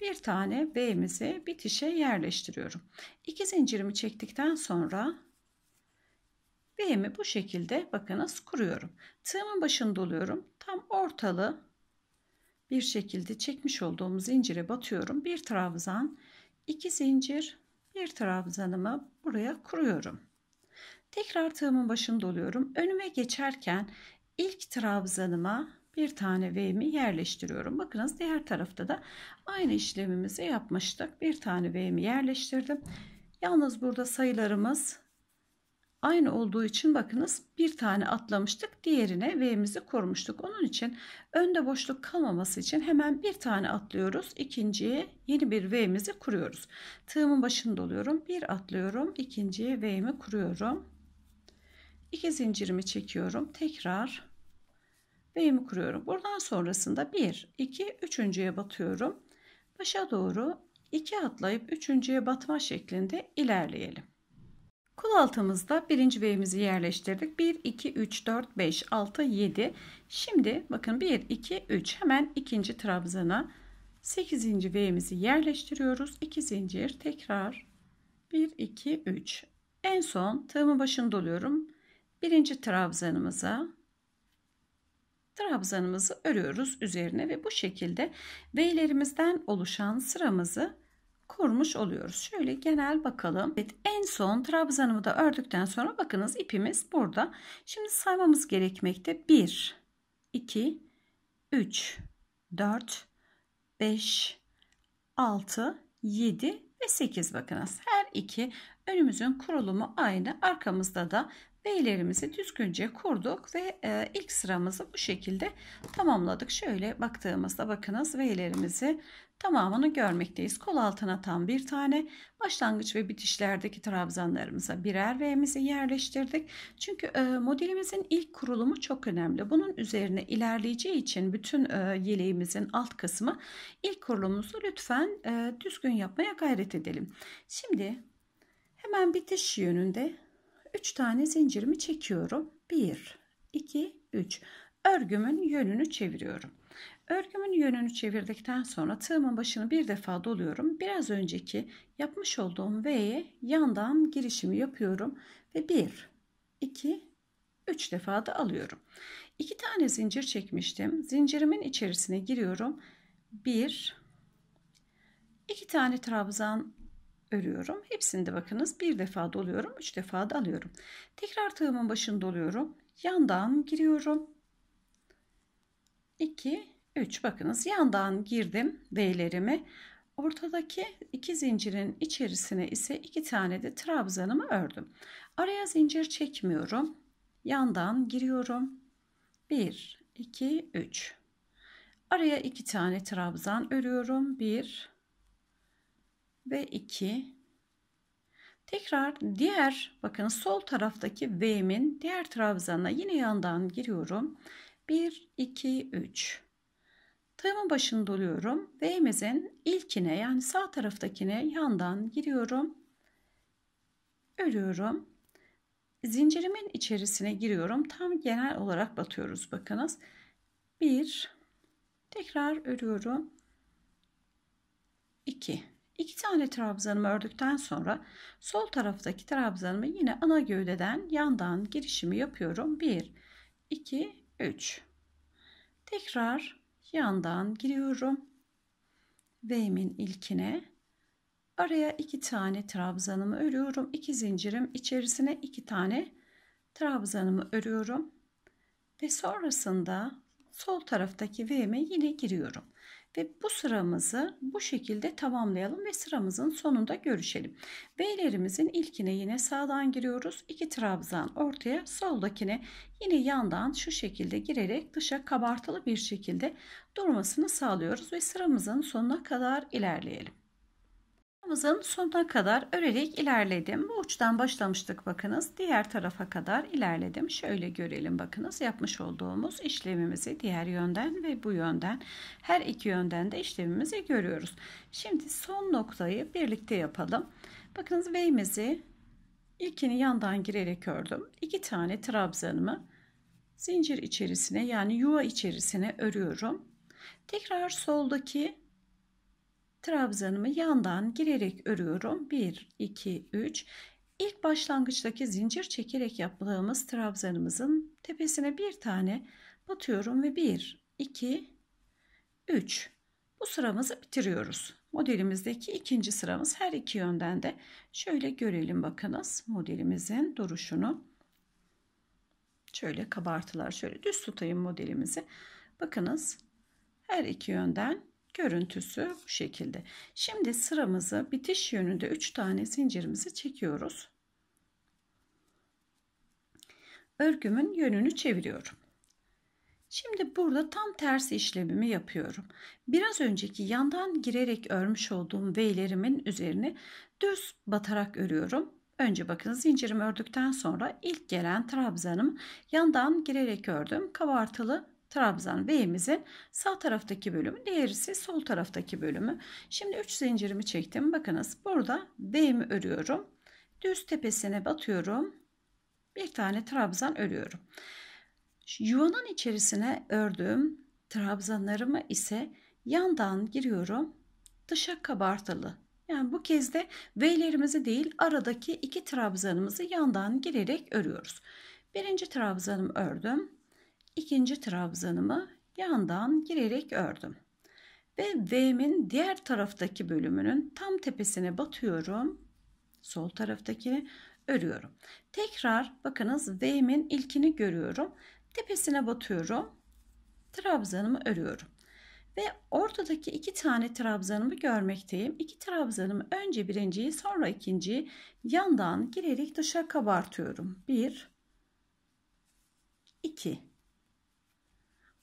Bir tane V'mizi bitişe yerleştiriyorum. İki zincirimi çektikten sonra V'mi bu şekilde bakınız kuruyorum. Tığımın başını doluyorum. Tam ortalı bir şekilde çekmiş olduğumuz zincire batıyorum. Bir trabzan, iki zincir, bir trabzanımı buraya kuruyorum. Tekrar tığımın başını doluyorum. Önüme geçerken ilk trabzanıma bir tane V'mi yerleştiriyorum. Bakınız diğer tarafta da aynı işlemimizi yapmıştık. Bir tane V'mi yerleştirdim. Yalnız burada sayılarımız aynı olduğu için bakınız bir tane atlamıştık diğerine V'mizi kurmuştuk. Onun için önde boşluk kalmaması için hemen bir tane atlıyoruz. ikinciye yeni bir V'mizi kuruyoruz. Tığımın başını doluyorum, Bir atlıyorum. ikinciye V'mi kuruyorum. iki zincirimi çekiyorum. Tekrar V'mi kuruyorum. Buradan sonrasında 1, 2, 3.ye batıyorum. Başa doğru 2 atlayıp 3.ye batma şeklinde ilerleyelim. Kol altımızda birinci V'mizi yerleştirdik. 1, 2, 3, 4, 5, 6, 7. Şimdi bakın 1, 2, 3 hemen ikinci trabzana 8. V'mizi yerleştiriyoruz. 2 zincir tekrar 1, 2, 3. En son tığımın başını doluyorum. Birinci trabzanımıza trabzanımızı örüyoruz üzerine ve bu şekilde V'lerimizden oluşan sıramızı kurmuş oluyoruz. Şöyle genel bakalım. Evet, en son trabzanımı da ördükten sonra bakınız ipimiz burada. Şimdi saymamız gerekmekte. 1, 2, 3, 4, 5, 6, 7 ve 8 bakınız. Her iki önümüzün kurulumu aynı. Arkamızda da V'lerimizi düzgünce kurduk ve e, ilk sıramızı bu şekilde tamamladık. Şöyle baktığımızda bakınız V'lerimizi tamamını görmekteyiz. Kol altına tam bir tane başlangıç ve bitişlerdeki trabzanlarımıza birer V'mizi yerleştirdik. Çünkü e, modelimizin ilk kurulumu çok önemli. Bunun üzerine ilerleyeceği için bütün e, yeleğimizin alt kısmı ilk kurulumuzu lütfen e, düzgün yapmaya gayret edelim. Şimdi hemen bitiş yönünde 3 tane zincirimi çekiyorum. 1, 2, 3. Örgümün yönünü çeviriyorum. Örgümün yönünü çevirdikten sonra tığımın başını bir defa doluyorum. Biraz önceki yapmış olduğum V'ye yandan girişimi yapıyorum ve 1, 2, 3 defa da alıyorum. 2 tane zincir çekmiştim. Zincirimin içerisine giriyorum. 1, 2 tane trabzan örüyorum. Hepsini de bakınız bir defa doluyorum, üç defa da alıyorum. Tekrar tığımın başını doluyorum. Yandan giriyorum. 2 3 bakınız yandan girdim V'lerimi. Ortadaki iki zincirin içerisine ise iki tane de trabzanımı ördüm. Araya zincir çekmiyorum. Yandan giriyorum. 1 2 3 Araya iki tane trabzan örüyorum. 1 ve 2. Tekrar diğer bakın sol taraftaki V'min diğer trabzana yine yandan giriyorum. 1, 2, 3. Tığımın başını doluyorum. V'mizin ilkine yani sağ taraftakine yandan giriyorum. Örüyorum. Zincirimin içerisine giriyorum. Tam genel olarak batıyoruz bakınız. 1 tekrar örüyorum. 2 İki tane trabzanımı ördükten sonra sol taraftaki trabzanımı yine ana gövdeden yandan girişimi yapıyorum. 1, 2, 3. Tekrar yandan giriyorum. V'min ilkine araya iki tane trabzanımı örüyorum. 2 zincirim içerisine iki tane trabzanımı örüyorum. Ve sonrasında sol taraftaki V'me yine giriyorum ve bu sıramızı bu şekilde tamamlayalım ve sıramızın sonunda görüşelim. Beylerimizin ilkine yine sağdan giriyoruz. 2 trabzan ortaya soldakine yine yandan şu şekilde girerek dışa kabartılı bir şekilde durmasını sağlıyoruz ve sıramızın sonuna kadar ilerleyelim. Tığımızın sonuna kadar örerek ilerledim. Bu uçtan başlamıştık bakınız. Diğer tarafa kadar ilerledim. Şöyle görelim bakınız yapmış olduğumuz işlemimizi diğer yönden ve bu yönden her iki yönden de işlemimizi görüyoruz. Şimdi son noktayı birlikte yapalım. Bakınız V'mizi ilkini yandan girerek ördüm. İki tane trabzanımı zincir içerisine yani yuva içerisine örüyorum. Tekrar soldaki trabzanımı yandan girerek örüyorum. 1, 2, 3. İlk başlangıçtaki zincir çekerek yaptığımız trabzanımızın tepesine bir tane batıyorum ve 1, 2, 3. Bu sıramızı bitiriyoruz. Modelimizdeki ikinci sıramız her iki yönden de şöyle görelim bakınız modelimizin duruşunu. Şöyle kabartılar şöyle düz tutayım modelimizi. Bakınız her iki yönden Görüntüsü bu şekilde. Şimdi sıramızı bitiş yönünde 3 tane zincirimizi çekiyoruz. Örgümün yönünü çeviriyorum. Şimdi burada tam tersi işlemimi yapıyorum. Biraz önceki yandan girerek örmüş olduğum V'lerimin üzerine düz batarak örüyorum. Önce bakın zincirimi ördükten sonra ilk gelen trabzanım yandan girerek ördüm. Kabartılı trabzan B'imizin sağ taraftaki bölümü, diğeri ise sol taraftaki bölümü. Şimdi 3 zincirimi çektim. Bakınız burada B'mi örüyorum. Düz tepesine batıyorum. Bir tane trabzan örüyorum. Yuvanın içerisine ördüğüm trabzanlarımı ise yandan giriyorum. Dışa kabartılı. Yani bu kez de V'lerimizi değil aradaki iki trabzanımızı yandan girerek örüyoruz. Birinci trabzanımı ördüm ikinci trabzanımı yandan girerek ördüm. Ve V'min diğer taraftaki bölümünün tam tepesine batıyorum. Sol taraftakini örüyorum. Tekrar bakınız V'min ilkini görüyorum. Tepesine batıyorum. Trabzanımı örüyorum. Ve ortadaki iki tane trabzanımı görmekteyim. İki trabzanımı önce birinciyi sonra ikinciyi yandan girerek dışa kabartıyorum. Bir, iki.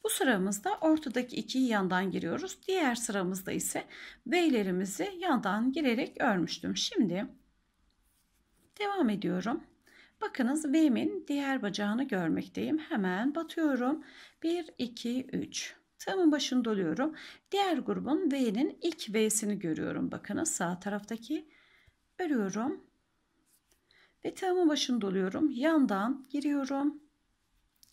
Bu sıramızda ortadaki ikiyi yandan giriyoruz. Diğer sıramızda ise V'lerimizi yandan girerek örmüştüm. Şimdi devam ediyorum. Bakınız V'min diğer bacağını görmekteyim. Hemen batıyorum. 1, 2, 3. Tığımın başını doluyorum. Diğer grubun V'nin ilk V'sini görüyorum. Bakınız sağ taraftaki örüyorum. Ve tığımın başını doluyorum. Yandan giriyorum.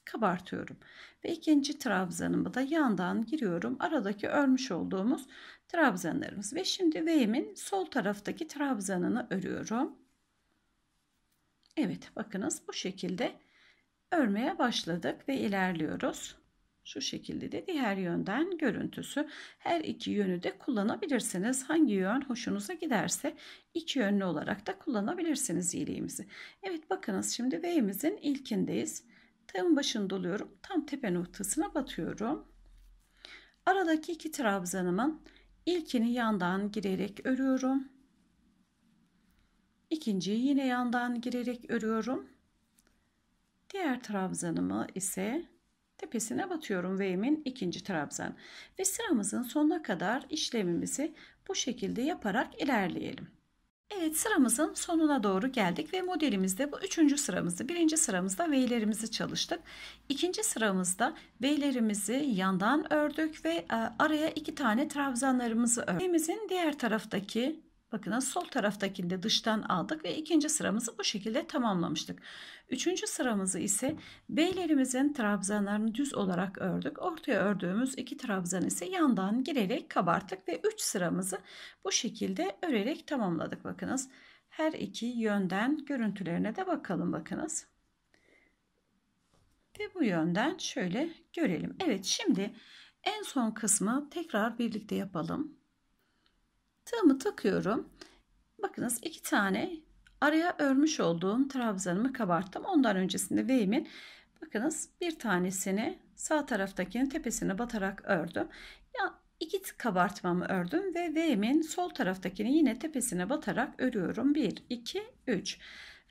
Kabartıyorum ve ikinci trabzanımı da yandan giriyorum. Aradaki örmüş olduğumuz trabzanlarımız ve şimdi V'min sol taraftaki trabzanını örüyorum. Evet bakınız bu şekilde örmeye başladık ve ilerliyoruz. Şu şekilde de diğer yönden görüntüsü. Her iki yönü de kullanabilirsiniz. Hangi yön hoşunuza giderse iki yönlü olarak da kullanabilirsiniz iyiliğimizi. Evet bakınız şimdi V'mizin ilkindeyiz. Tığımın başını doluyorum. Tam tepe noktasına batıyorum. Aradaki iki trabzanımın ilkini yandan girerek örüyorum. İkinciyi yine yandan girerek örüyorum. Diğer trabzanımı ise tepesine batıyorum V'min ikinci trabzan. Ve sıramızın sonuna kadar işlemimizi bu şekilde yaparak ilerleyelim. Evet sıramızın sonuna doğru geldik ve modelimizde bu üçüncü sıramızda birinci sıramızda V'lerimizi çalıştık. İkinci sıramızda V'lerimizi yandan ördük ve e, araya iki tane trabzanlarımızı ördük. V'mizin diğer taraftaki Bakın sol taraftakini de dıştan aldık ve ikinci sıramızı bu şekilde tamamlamıştık. Üçüncü sıramızı ise beylerimizin trabzanlarını düz olarak ördük. Ortaya ördüğümüz iki trabzan ise yandan girerek kabarttık ve üç sıramızı bu şekilde örerek tamamladık. Bakınız her iki yönden görüntülerine de bakalım bakınız. Ve bu yönden şöyle görelim. Evet şimdi en son kısmı tekrar birlikte yapalım. Tığımı takıyorum. Bakınız iki tane araya örmüş olduğum trabzanımı kabarttım. Ondan öncesinde V'min bakınız bir tanesini sağ taraftakinin tepesine batarak ördüm. Ya iki kabartmamı ördüm ve V'min sol taraftakini yine tepesine batarak örüyorum. 1 2 3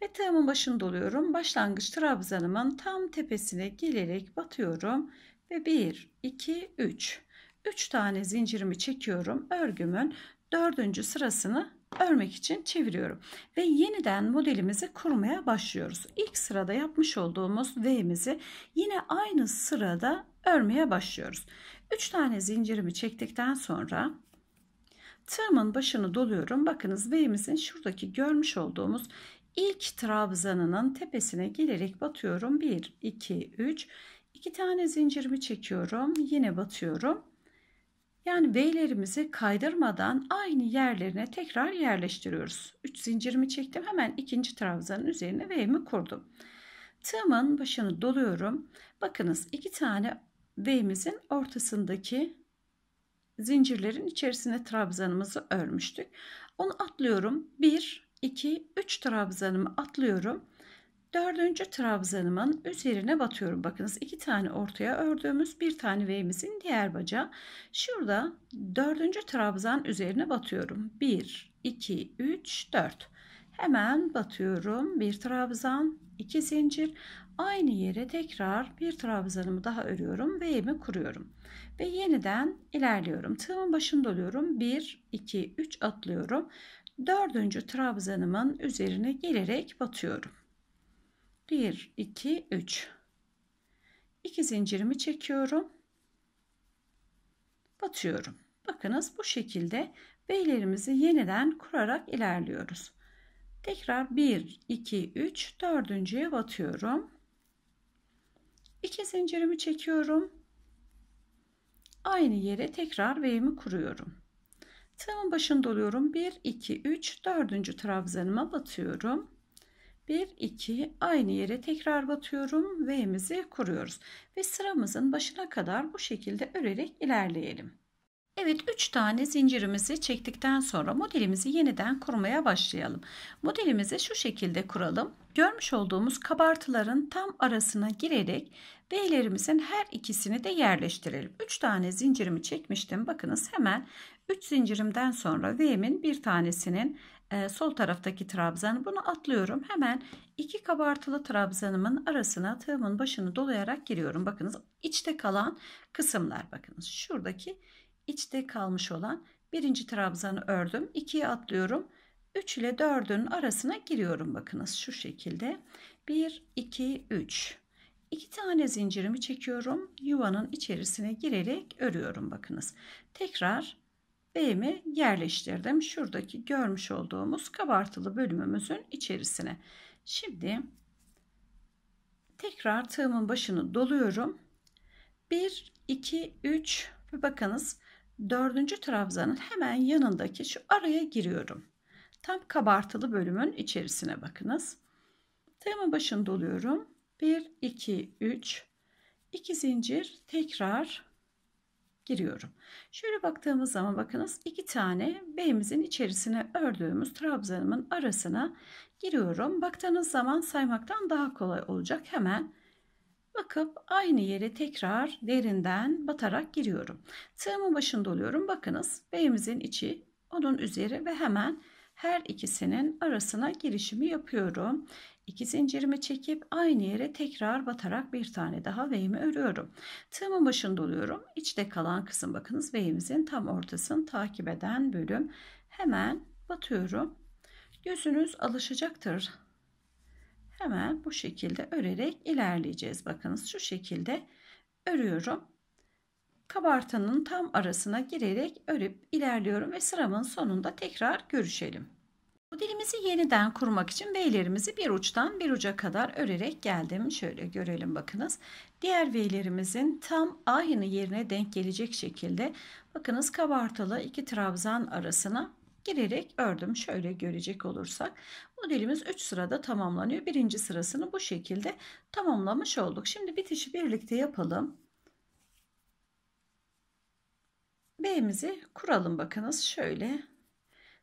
ve tığımın başını doluyorum. Başlangıç trabzanımın tam tepesine gelerek batıyorum ve 1 2 3 3 tane zincirimi çekiyorum. Örgümün dördüncü sırasını örmek için çeviriyorum. Ve yeniden modelimizi kurmaya başlıyoruz. İlk sırada yapmış olduğumuz V'mizi yine aynı sırada örmeye başlıyoruz. 3 tane zincirimi çektikten sonra tığımın başını doluyorum. Bakınız V'mizin şuradaki görmüş olduğumuz ilk trabzanının tepesine gelerek batıyorum. 1, 2, 3. 2 tane zincirimi çekiyorum. Yine batıyorum. Yani V'lerimizi kaydırmadan aynı yerlerine tekrar yerleştiriyoruz. 3 zincirimi çektim. Hemen ikinci trabzanın üzerine V'mi kurdum. Tığımın başını doluyorum. Bakınız iki tane V'mizin ortasındaki zincirlerin içerisine trabzanımızı örmüştük. Onu atlıyorum. 1, 2, 3 trabzanımı atlıyorum. Dördüncü trabzanımın üzerine batıyorum. Bakınız iki tane ortaya ördüğümüz bir tane V'mizin diğer bacağı. Şurada dördüncü trabzan üzerine batıyorum. 1, 2, 3, 4. Hemen batıyorum. Bir trabzan, iki zincir. Aynı yere tekrar bir trabzanımı daha örüyorum. V'mi kuruyorum. Ve yeniden ilerliyorum. Tığımın başında oluyorum. 1, 2, 3 atlıyorum. Dördüncü trabzanımın üzerine gelerek batıyorum. 1 2 3 2 zincirimi çekiyorum batıyorum bakınız bu şekilde beylerimizi yeniden kurarak ilerliyoruz tekrar 1 2 3 dördüncüye batıyorum 2 zincirimi çekiyorum aynı yere tekrar V'mi kuruyorum tığımın başını doluyorum 1 2 3 dördüncü trabzanıma batıyorum 1, 2 aynı yere tekrar batıyorum. V'mizi kuruyoruz. Ve sıramızın başına kadar bu şekilde örerek ilerleyelim. Evet 3 tane zincirimizi çektikten sonra modelimizi yeniden kurmaya başlayalım. Modelimizi şu şekilde kuralım. Görmüş olduğumuz kabartıların tam arasına girerek V'lerimizin her ikisini de yerleştirelim. 3 tane zincirimi çekmiştim. Bakınız hemen 3 zincirimden sonra V'min bir tanesinin ee, sol taraftaki trabzanı bunu atlıyorum. Hemen iki kabartılı trabzanımın arasına tığımın başını dolayarak giriyorum. Bakınız içte kalan kısımlar bakınız. Şuradaki içte kalmış olan birinci trabzanı ördüm. ikiye atlıyorum. 3 ile 4'ün arasına giriyorum bakınız şu şekilde. 1 2 3 2 tane zincirimi çekiyorum. Yuvanın içerisine girerek örüyorum bakınız. Tekrar B'mi yerleştirdim. Şuradaki görmüş olduğumuz kabartılı bölümümüzün içerisine. Şimdi tekrar tığımın başını doluyorum. 1, 2, 3 ve bakınız dördüncü trabzanın hemen yanındaki şu araya giriyorum. Tam kabartılı bölümün içerisine bakınız. Tığımın başını doluyorum. 1, 2, 3, 2 zincir tekrar giriyorum. Şöyle baktığımız zaman bakınız iki tane B'mizin içerisine ördüğümüz trabzanımın arasına giriyorum. Baktığınız zaman saymaktan daha kolay olacak. Hemen bakıp aynı yere tekrar derinden batarak giriyorum. Tığımın başında oluyorum. Bakınız B'mizin içi onun üzeri ve hemen her ikisinin arasına girişimi yapıyorum. İki zincirimi çekip aynı yere tekrar batarak bir tane daha V'imi örüyorum. Tığımın başında oluyorum. İçte kalan kısım bakınız V'imizin tam ortasını takip eden bölüm. Hemen batıyorum. Gözünüz alışacaktır. Hemen bu şekilde örerek ilerleyeceğiz. Bakınız şu şekilde örüyorum. Kabartanın tam arasına girerek örüp ilerliyorum ve sıramın sonunda tekrar görüşelim. Modelimizi yeniden kurmak için V'lerimizi bir uçtan bir uca kadar örerek geldim. Şöyle görelim bakınız. Diğer V'lerimizin tam aynı yerine denk gelecek şekilde bakınız kabartılı iki trabzan arasına girerek ördüm. Şöyle görecek olursak modelimiz 3 sırada tamamlanıyor. Birinci sırasını bu şekilde tamamlamış olduk. Şimdi bitişi birlikte yapalım. B'mizi kuralım bakınız şöyle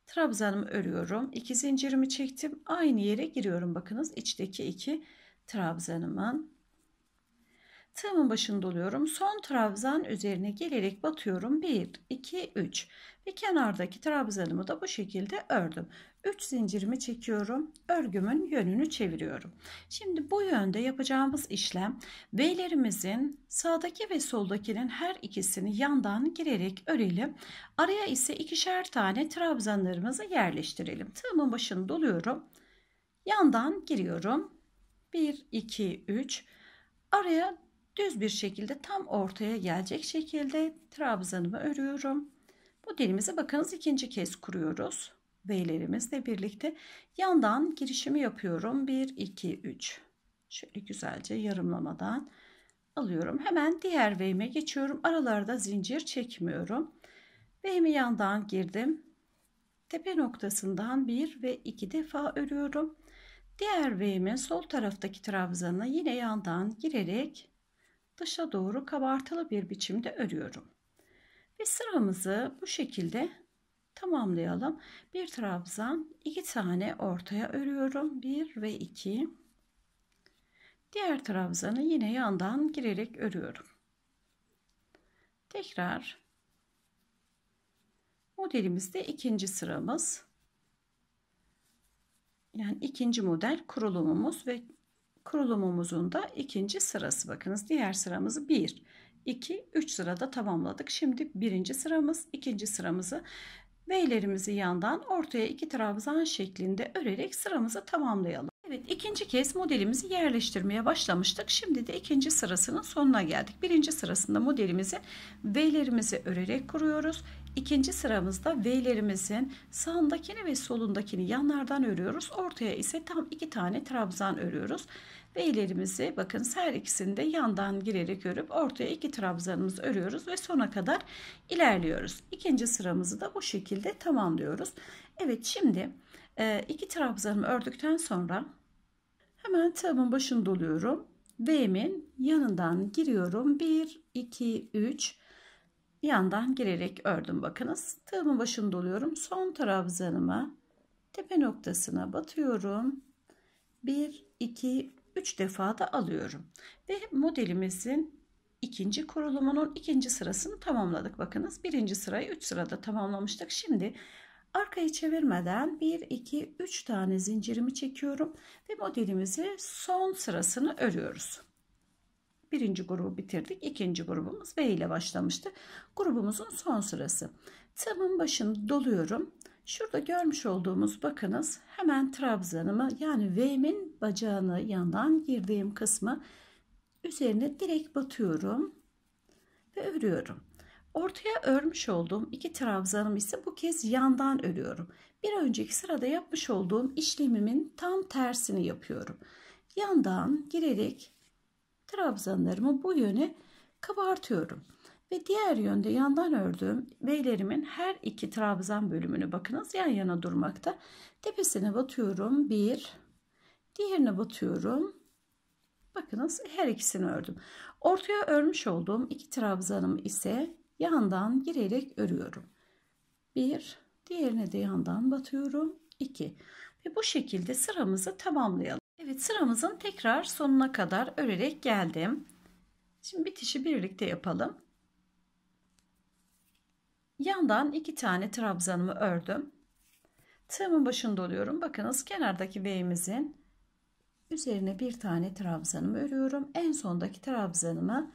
trabzanımı örüyorum. 2 zincirimi çektim. Aynı yere giriyorum bakınız içteki iki trabzanımın Tığımın başını doluyorum. Son trabzan üzerine gelerek batıyorum. 1, 2, 3 ve kenardaki trabzanımı da bu şekilde ördüm. 3 zincirimi çekiyorum. Örgümün yönünü çeviriyorum. Şimdi bu yönde yapacağımız işlem B'lerimizin sağdaki ve soldakinin her ikisini yandan girerek örelim. Araya ise ikişer tane trabzanlarımızı yerleştirelim. Tığımın başını doluyorum. Yandan giriyorum. 1, 2, 3 araya düz bir şekilde tam ortaya gelecek şekilde trabzanımı örüyorum. Bu dilimizi bakınız ikinci kez kuruyoruz. V'lerimizle birlikte yandan girişimi yapıyorum. 1, 2, 3. Şöyle güzelce yarımlamadan alıyorum. Hemen diğer V'ime geçiyorum. Aralarda zincir çekmiyorum. V'imi yandan girdim. Tepe noktasından 1 ve 2 defa örüyorum. Diğer V'min sol taraftaki trabzanına yine yandan girerek dışa doğru kabartılı bir biçimde örüyorum. Ve sıramızı bu şekilde tamamlayalım. Bir trabzan, iki tane ortaya örüyorum. Bir ve iki. Diğer trabzanı yine yandan girerek örüyorum. Tekrar modelimizde ikinci sıramız. Yani ikinci model kurulumumuz ve kurulumumuzun da ikinci sırası. Bakınız diğer sıramızı 1, 2, 3 sırada tamamladık. Şimdi birinci sıramız, ikinci sıramızı V'lerimizi yandan ortaya iki trabzan şeklinde örerek sıramızı tamamlayalım. Evet ikinci kez modelimizi yerleştirmeye başlamıştık. Şimdi de ikinci sırasının sonuna geldik. Birinci sırasında modelimizi V'lerimizi örerek kuruyoruz. İkinci sıramızda V'lerimizin sağındakini ve solundakini yanlardan örüyoruz. Ortaya ise tam iki tane trabzan örüyoruz. V'lerimizi bakın her ikisini de yandan girerek örüp ortaya iki trabzanımızı örüyoruz ve sona kadar ilerliyoruz. İkinci sıramızı da bu şekilde tamamlıyoruz. Evet şimdi iki trabzanımı ördükten sonra Hemen tığımın başını doluyorum. V'min yanından giriyorum. 1, 2, 3 yandan girerek ördüm. Bakınız tığımın başını doluyorum. Son trabzanıma tepe noktasına batıyorum. 1, 2, 3 defa da alıyorum. Ve modelimizin ikinci kurulumunun ikinci sırasını tamamladık. Bakınız birinci sırayı 3 sırada tamamlamıştık. Şimdi Arkayı çevirmeden 1, 2, 3 tane zincirimi çekiyorum ve modelimizi son sırasını örüyoruz. Birinci grubu bitirdik. ikinci grubumuz V ile başlamıştı. Grubumuzun son sırası. Tığımın başını doluyorum. Şurada görmüş olduğumuz bakınız hemen trabzanımı yani V'min bacağını yandan girdiğim kısmı üzerine direkt batıyorum ve örüyorum. Ortaya örmüş olduğum iki trabzanım ise bu kez yandan örüyorum. Bir önceki sırada yapmış olduğum işlemimin tam tersini yapıyorum. Yandan girerek trabzanlarımı bu yöne kabartıyorum. Ve diğer yönde yandan ördüğüm beylerimin her iki trabzan bölümünü bakınız yan yana durmakta. Tepesine batıyorum. Bir. Diğerine batıyorum. Bakınız her ikisini ördüm. Ortaya örmüş olduğum iki trabzanım ise yandan girerek örüyorum. 1 diğerine de yandan batıyorum. 2 ve bu şekilde sıramızı tamamlayalım. Evet sıramızın tekrar sonuna kadar örerek geldim. Şimdi bitişi birlikte yapalım. Yandan iki tane trabzanımı ördüm. Tığımın başında oluyorum. Bakınız kenardaki V'imizin üzerine bir tane trabzanımı örüyorum. En sondaki trabzanımı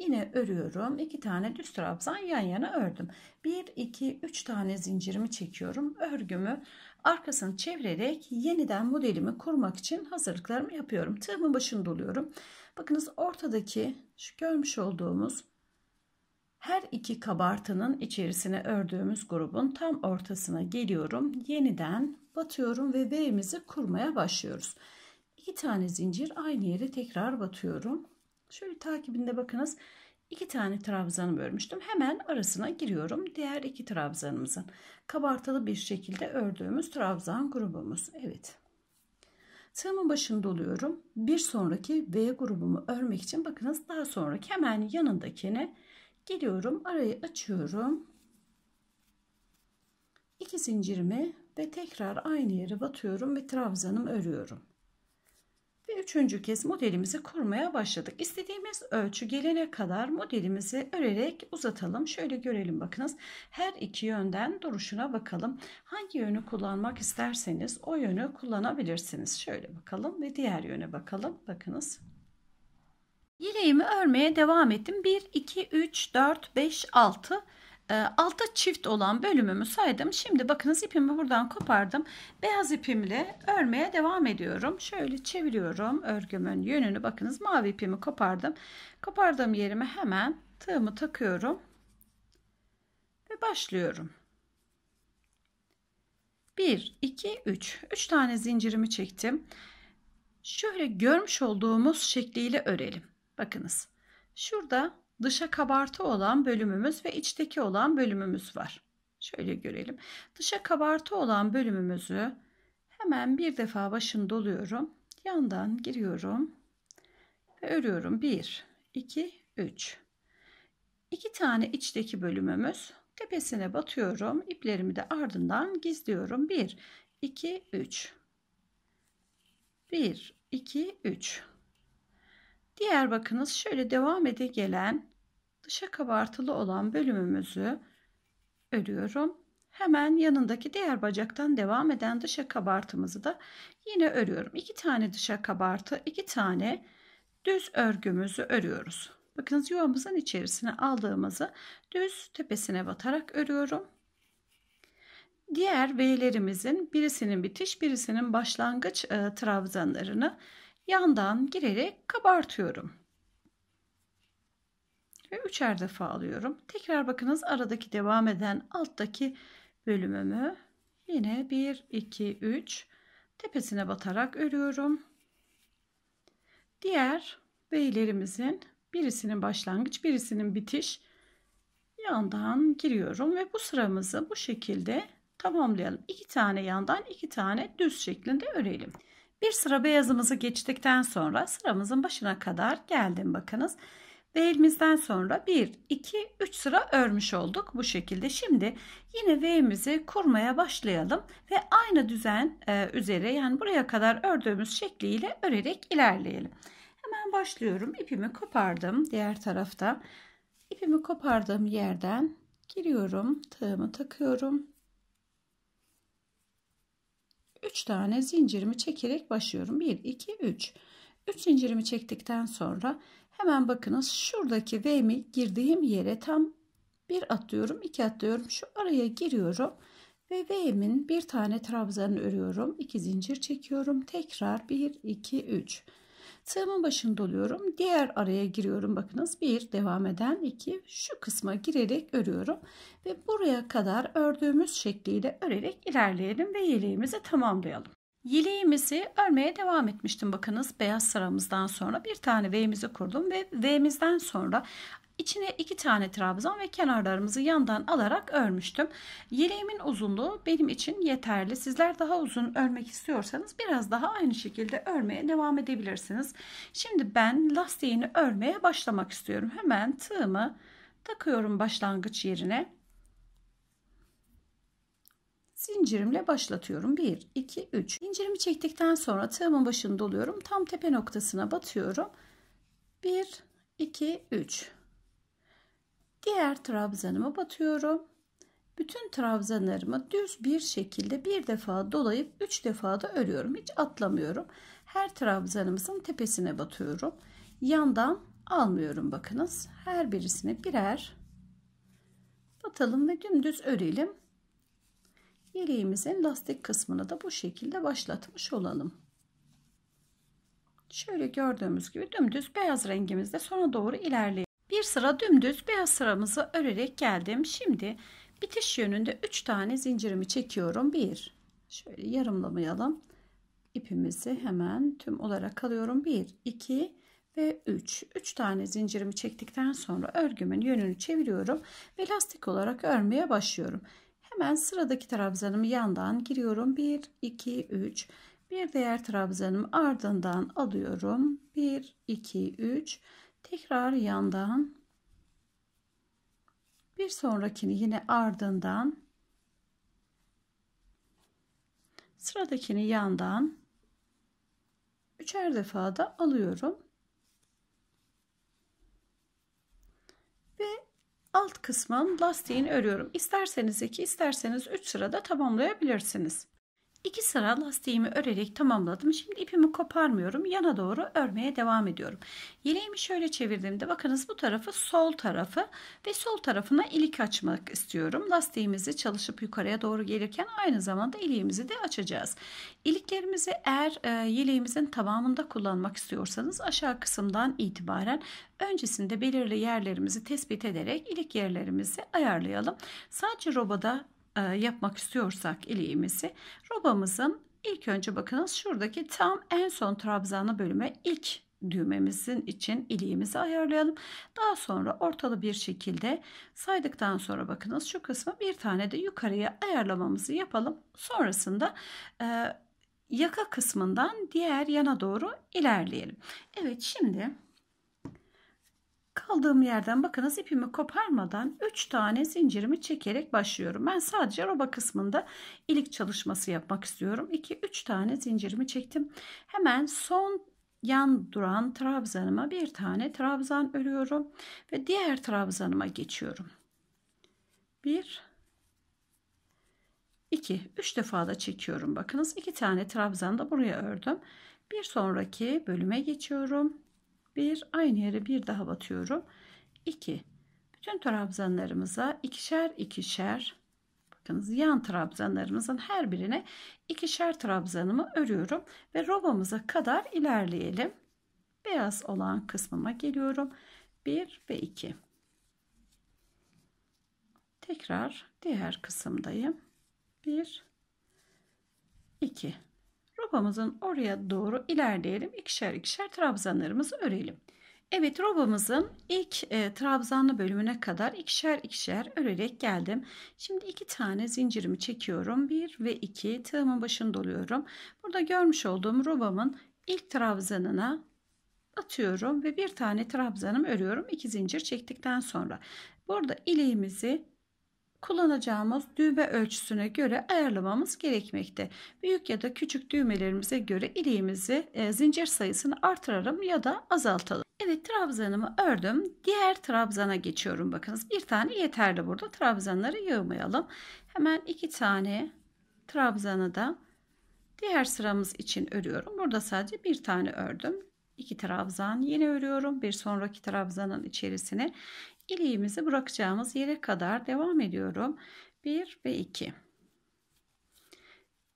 Yine örüyorum. 2 tane düz trabzan yan yana ördüm. 1 2 3 tane zincirimi çekiyorum. Örgümü arkasını çevirerek yeniden modelimi kurmak için hazırlıklarımı yapıyorum. Tığımın başını doluyorum. Bakınız ortadaki şu görmüş olduğumuz her iki kabartının içerisine ördüğümüz grubun tam ortasına geliyorum. Yeniden batıyorum ve V'mizi kurmaya başlıyoruz. 2 tane zincir aynı yere tekrar batıyorum Şöyle takibinde bakınız. İki tane trabzanı örmüştüm. Hemen arasına giriyorum. Diğer iki trabzanımızın kabartılı bir şekilde ördüğümüz trabzan grubumuz. Evet. Tığımın başını doluyorum. Bir sonraki V grubumu örmek için bakınız daha sonraki hemen yanındakine geliyorum. Arayı açıyorum. İki zincirimi ve tekrar aynı yere batıyorum ve trabzanımı örüyorum. Ve üçüncü kez modelimizi kurmaya başladık. İstediğimiz ölçü gelene kadar modelimizi örerek uzatalım. Şöyle görelim bakınız. Her iki yönden duruşuna bakalım. Hangi yönü kullanmak isterseniz o yönü kullanabilirsiniz. Şöyle bakalım ve diğer yöne bakalım. Bakınız. Yeleğimi örmeye devam ettim. 1, 2, 3, 4, 5, 6 ee, alta çift olan bölümümü saydım. Şimdi bakınız ipimi buradan kopardım. Beyaz ipimle örmeye devam ediyorum. Şöyle çeviriyorum örgümün yönünü. Bakınız mavi ipimi kopardım. Kopardığım yerime hemen tığımı takıyorum. Ve başlıyorum. 1, 2, 3. 3 tane zincirimi çektim. Şöyle görmüş olduğumuz şekliyle örelim. Bakınız. Şurada dışa kabartı olan bölümümüz ve içteki olan bölümümüz var. Şöyle görelim. Dışa kabartı olan bölümümüzü hemen bir defa başını doluyorum. Yandan giriyorum ve örüyorum. 1, 2, 3. 2 tane içteki bölümümüz. Tepesine batıyorum. İplerimi de ardından gizliyorum. 1, 2, 3. 1, 2, 3. Diğer bakınız şöyle devam ede gelen dışa kabartılı olan bölümümüzü örüyorum. Hemen yanındaki diğer bacaktan devam eden dışa kabartımızı da yine örüyorum. İki tane dışa kabartı, iki tane düz örgümüzü örüyoruz. Bakınız yuvamızın içerisine aldığımızı düz tepesine batarak örüyorum. Diğer V'lerimizin birisinin bitiş, birisinin başlangıç e, trabzanlarını yandan girerek kabartıyorum. Ve üçer defa alıyorum. Tekrar bakınız aradaki devam eden alttaki bölümümü yine 1, 2, 3 tepesine batarak örüyorum. Diğer beylerimizin birisinin başlangıç birisinin bitiş yandan giriyorum ve bu sıramızı bu şekilde tamamlayalım. İki tane yandan iki tane düz şeklinde örelim. Bir sıra beyazımızı geçtikten sonra sıramızın başına kadar geldim bakınız. Ve elimizden sonra 1, 2, 3 sıra örmüş olduk bu şekilde. Şimdi yine V'mizi kurmaya başlayalım ve aynı düzen e, üzere yani buraya kadar ördüğümüz şekliyle örerek ilerleyelim. Hemen başlıyorum. İpimi kopardım diğer tarafta. İpimi kopardığım yerden giriyorum. Tığımı takıyorum. 3 tane zincirimi çekerek başlıyorum. 1, 2, 3. 3 zincirimi çektikten sonra hemen bakınız şuradaki V'mi girdiğim yere tam bir atlıyorum, iki atlıyorum. Şu araya giriyorum ve V'min bir tane trabzanı örüyorum. 2 zincir çekiyorum. Tekrar 1, 2, 3. Tığımın başını doluyorum. Diğer araya giriyorum. Bakınız bir devam eden iki şu kısma girerek örüyorum. Ve buraya kadar ördüğümüz şekliyle örerek ilerleyelim ve yeleğimizi tamamlayalım. Yeleğimizi örmeye devam etmiştim. Bakınız beyaz sıramızdan sonra bir tane V'mizi kurdum ve V'mizden sonra İçine iki tane trabzan ve kenarlarımızı yandan alarak örmüştüm. Yeleğimin uzunluğu benim için yeterli. Sizler daha uzun örmek istiyorsanız biraz daha aynı şekilde örmeye devam edebilirsiniz. Şimdi ben lastiğini örmeye başlamak istiyorum. Hemen tığımı takıyorum başlangıç yerine. Zincirimle başlatıyorum. 1, 2, 3. Zincirimi çektikten sonra tığımın başını doluyorum. Tam tepe noktasına batıyorum. 1, 2, 3. Diğer trabzanıma batıyorum. Bütün trabzanlarımı düz bir şekilde bir defa dolayıp üç defa da örüyorum. Hiç atlamıyorum. Her trabzanımızın tepesine batıyorum. Yandan almıyorum bakınız. Her birisine birer batalım ve dümdüz örelim. Yeleğimizin lastik kısmını da bu şekilde başlatmış olalım. Şöyle gördüğümüz gibi dümdüz beyaz rengimizde sona doğru ilerleyelim. Bir sıra dümdüz beyaz sıramızı örerek geldim. Şimdi bitiş yönünde 3 tane zincirimi çekiyorum. 1 şöyle yarımlamayalım. İpimizi hemen tüm olarak alıyorum. 1 2 ve 3. 3 tane zincirimi çektikten sonra örgümün yönünü çeviriyorum ve lastik olarak örmeye başlıyorum. Hemen sıradaki trabzanımı yandan giriyorum. 1 2 3 bir diğer trabzanımı ardından alıyorum. 1 2 3 Tekrar yandan bir sonrakini yine ardından sıradakini yandan üçer defa da alıyorum. Ve alt kısmın lastiğini örüyorum. İsterseniz 2 isterseniz üç sırada tamamlayabilirsiniz. 2 sıra lastiğimi örerek tamamladım. Şimdi ipimi koparmıyorum. Yana doğru örmeye devam ediyorum. Yeleğimi şöyle çevirdiğimde bakınız bu tarafı sol tarafı ve sol tarafına ilik açmak istiyorum. Lastiğimizi çalışıp yukarıya doğru gelirken aynı zamanda iliğimizi de açacağız. İliklerimizi eğer e, yeleğimizin tamamında kullanmak istiyorsanız aşağı kısımdan itibaren öncesinde belirli yerlerimizi tespit ederek ilik yerlerimizi ayarlayalım. Sadece robada e, yapmak istiyorsak iliğimizi robamızın ilk önce bakınız şuradaki tam en son trabzanlı bölüme ilk düğmemizin için iliğimizi ayarlayalım. Daha sonra ortalı bir şekilde saydıktan sonra bakınız şu kısmı bir tane de yukarıya ayarlamamızı yapalım. Sonrasında e, yaka kısmından diğer yana doğru ilerleyelim. Evet şimdi Kaldığım yerden bakınız ipimi koparmadan 3 tane zincirimi çekerek başlıyorum. Ben sadece roba kısmında ilik çalışması yapmak istiyorum. 2-3 tane zincirimi çektim. Hemen son yan duran trabzanıma bir tane trabzan örüyorum ve diğer trabzanıma geçiyorum. 1 2 3 defa da çekiyorum. Bakınız 2 tane trabzan da buraya ördüm. Bir sonraki bölüme geçiyorum. 1 aynı yere bir daha batıyorum. 2 bütün trabzanlarımıza ikişer ikişer bakınız yan trabzanlarımızın her birine ikişer trabzanımı örüyorum ve robamıza kadar ilerleyelim. Beyaz olan kısmıma geliyorum. 1 ve 2. Tekrar diğer kısımdayım. 1 2 Robamızın oraya doğru ilerleyelim. İkişer ikişer trabzanlarımızı örelim. Evet robamızın ilk e, trabzanlı bölümüne kadar ikişer ikişer örerek geldim. Şimdi iki tane zincirimi çekiyorum. Bir ve iki tığımın başını doluyorum. Burada görmüş olduğum robamın ilk trabzanına atıyorum ve bir tane trabzanım örüyorum. iki zincir çektikten sonra. Burada ileğimizi kullanacağımız düğme ölçüsüne göre ayarlamamız gerekmekte. Büyük ya da küçük düğmelerimize göre iliğimizi e, zincir sayısını artıralım ya da azaltalım. Evet trabzanımı ördüm. Diğer trabzana geçiyorum bakınız. Bir tane yeterli burada. Trabzanları yığmayalım. Hemen iki tane trabzanı da diğer sıramız için örüyorum. Burada sadece bir tane ördüm. İki trabzan yine örüyorum bir sonraki trabzanın içerisine iliğimizi bırakacağımız yere kadar devam ediyorum. 1 ve 2.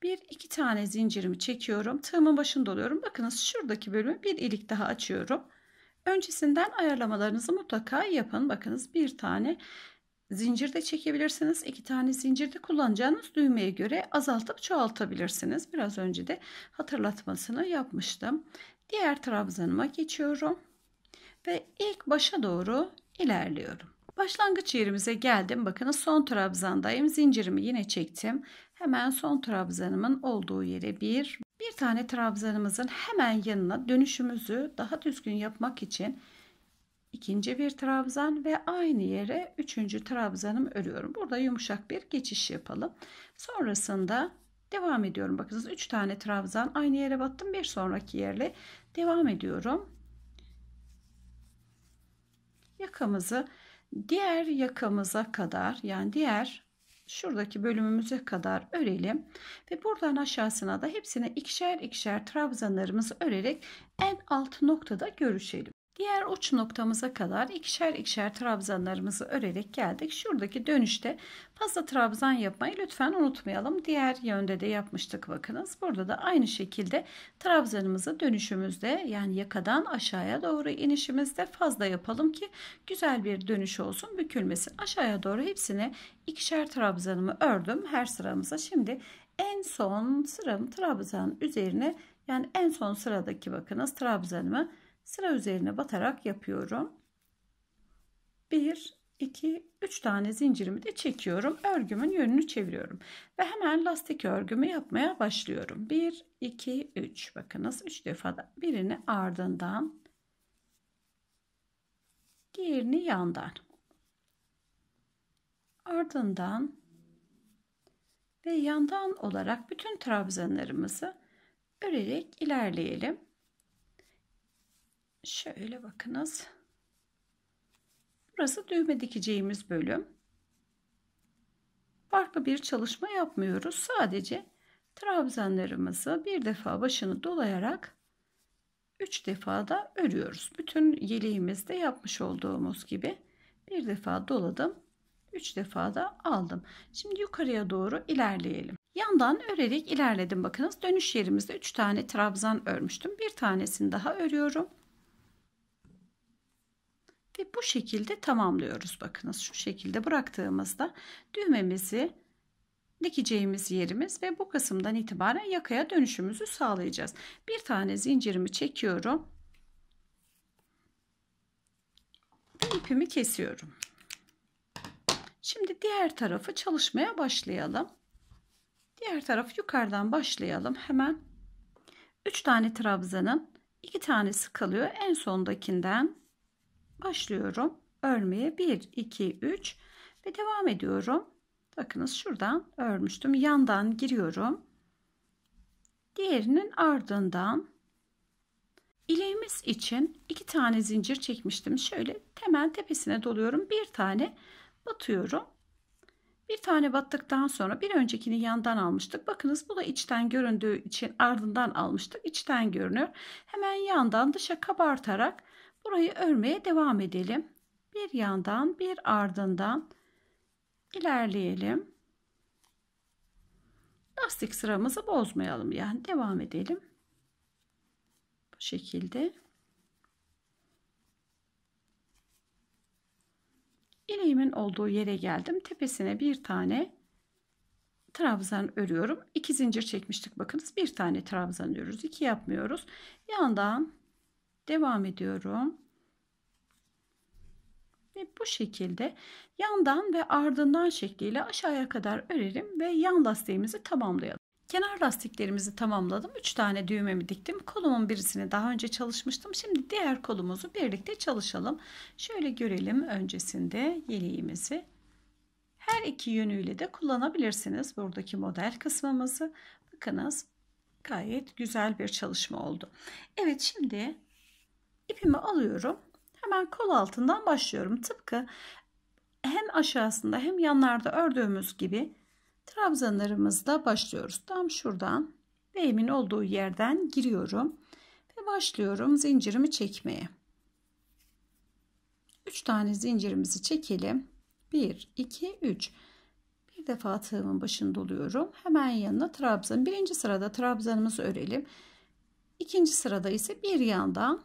Bir iki tane zincirimi çekiyorum. Tığımın başında oluyorum. Bakınız şuradaki bölümü bir ilik daha açıyorum. Öncesinden ayarlamalarınızı mutlaka yapın. Bakınız bir tane zincirde çekebilirsiniz. iki tane zincirde kullanacağınız düğmeye göre azaltıp çoğaltabilirsiniz. Biraz önce de hatırlatmasını yapmıştım. Diğer trabzanıma geçiyorum. Ve ilk başa doğru ilerliyorum. Başlangıç yerimize geldim. Bakın son trabzandayım. Zincirimi yine çektim. Hemen son trabzanımın olduğu yere bir bir tane trabzanımızın hemen yanına dönüşümüzü daha düzgün yapmak için ikinci bir trabzan ve aynı yere üçüncü trabzanım örüyorum. Burada yumuşak bir geçiş yapalım. Sonrasında devam ediyorum. Bakınız 3 tane trabzan aynı yere battım. Bir sonraki yerle devam ediyorum yakamızı diğer yakamıza kadar yani diğer şuradaki bölümümüze kadar örelim ve buradan aşağısına da hepsine ikişer ikişer trabzanlarımızı örerek en alt noktada görüşelim. Diğer uç noktamıza kadar ikişer ikişer trabzanlarımızı örerek geldik. Şuradaki dönüşte fazla trabzan yapmayı lütfen unutmayalım. Diğer yönde de yapmıştık bakınız. Burada da aynı şekilde trabzanımızı dönüşümüzde yani yakadan aşağıya doğru inişimizde fazla yapalım ki güzel bir dönüş olsun bükülmesin. Aşağıya doğru hepsine ikişer trabzanımı ördüm her sıramıza. Şimdi en son sıram trabzan üzerine yani en son sıradaki bakınız trabzanımı sıra üzerine batarak yapıyorum. 1 2 3 tane zincirimi de çekiyorum. Örgümün yönünü çeviriyorum ve hemen lastik örgümü yapmaya başlıyorum. 1 2 3 bakınız 3 defa da birini ardından diğerini yandan ardından ve yandan olarak bütün trabzanlarımızı örerek ilerleyelim. Şöyle bakınız. Burası düğme dikeceğimiz bölüm. Farklı bir çalışma yapmıyoruz. Sadece trabzanlarımızı bir defa başını dolayarak 3 defa da örüyoruz. Bütün yeleğimizde yapmış olduğumuz gibi bir defa doladım. 3 defa da aldım. Şimdi yukarıya doğru ilerleyelim. Yandan örerek ilerledim. Bakınız dönüş yerimizde 3 tane trabzan örmüştüm. Bir tanesini daha örüyorum. Ve bu şekilde tamamlıyoruz. Bakınız şu şekilde bıraktığımızda düğmemizi dikeceğimiz yerimiz ve bu kısımdan itibaren yakaya dönüşümüzü sağlayacağız. Bir tane zincirimi çekiyorum. Ve ipimi kesiyorum. Şimdi diğer tarafı çalışmaya başlayalım. Diğer taraf yukarıdan başlayalım. Hemen 3 tane trabzanın 2 tanesi kalıyor. En sondakinden başlıyorum örmeye 1 2 3 ve devam ediyorum bakınız şuradan örmüştüm yandan giriyorum diğerinin ardından ileğimiz için iki tane zincir çekmiştim şöyle temel tepesine doluyorum bir tane batıyorum bir tane battıktan sonra bir öncekini yandan almıştık. Bakınız bu da içten göründüğü için ardından almıştık. İçten görünüyor. Hemen yandan dışa kabartarak Burayı örmeye devam edelim. Bir yandan bir ardından ilerleyelim. Lastik sıramızı bozmayalım yani devam edelim. Bu şekilde. İleğimin olduğu yere geldim. Tepesine bir tane trabzan örüyorum. İki zincir çekmiştik bakınız. Bir tane trabzan örüyoruz. iki yapmıyoruz. Yandan devam ediyorum. Ve bu şekilde yandan ve ardından şekliyle aşağıya kadar örerim ve yan lastiğimizi tamamlayalım. Kenar lastiklerimizi tamamladım. 3 tane düğmemi diktim. Kolumun birisini daha önce çalışmıştım. Şimdi diğer kolumuzu birlikte çalışalım. Şöyle görelim öncesinde yeleğimizi. Her iki yönüyle de kullanabilirsiniz buradaki model kısmımızı. Bakınız gayet güzel bir çalışma oldu. Evet şimdi ipimi alıyorum. Hemen kol altından başlıyorum. Tıpkı hem aşağısında hem yanlarda ördüğümüz gibi trabzanlarımızla başlıyoruz. Tam şuradan ve olduğu yerden giriyorum ve başlıyorum zincirimi çekmeye. 3 tane zincirimizi çekelim. 1 2 3 bir defa tığımın başını doluyorum. Hemen yanına trabzan. Birinci sırada trabzanımızı örelim. İkinci sırada ise bir yandan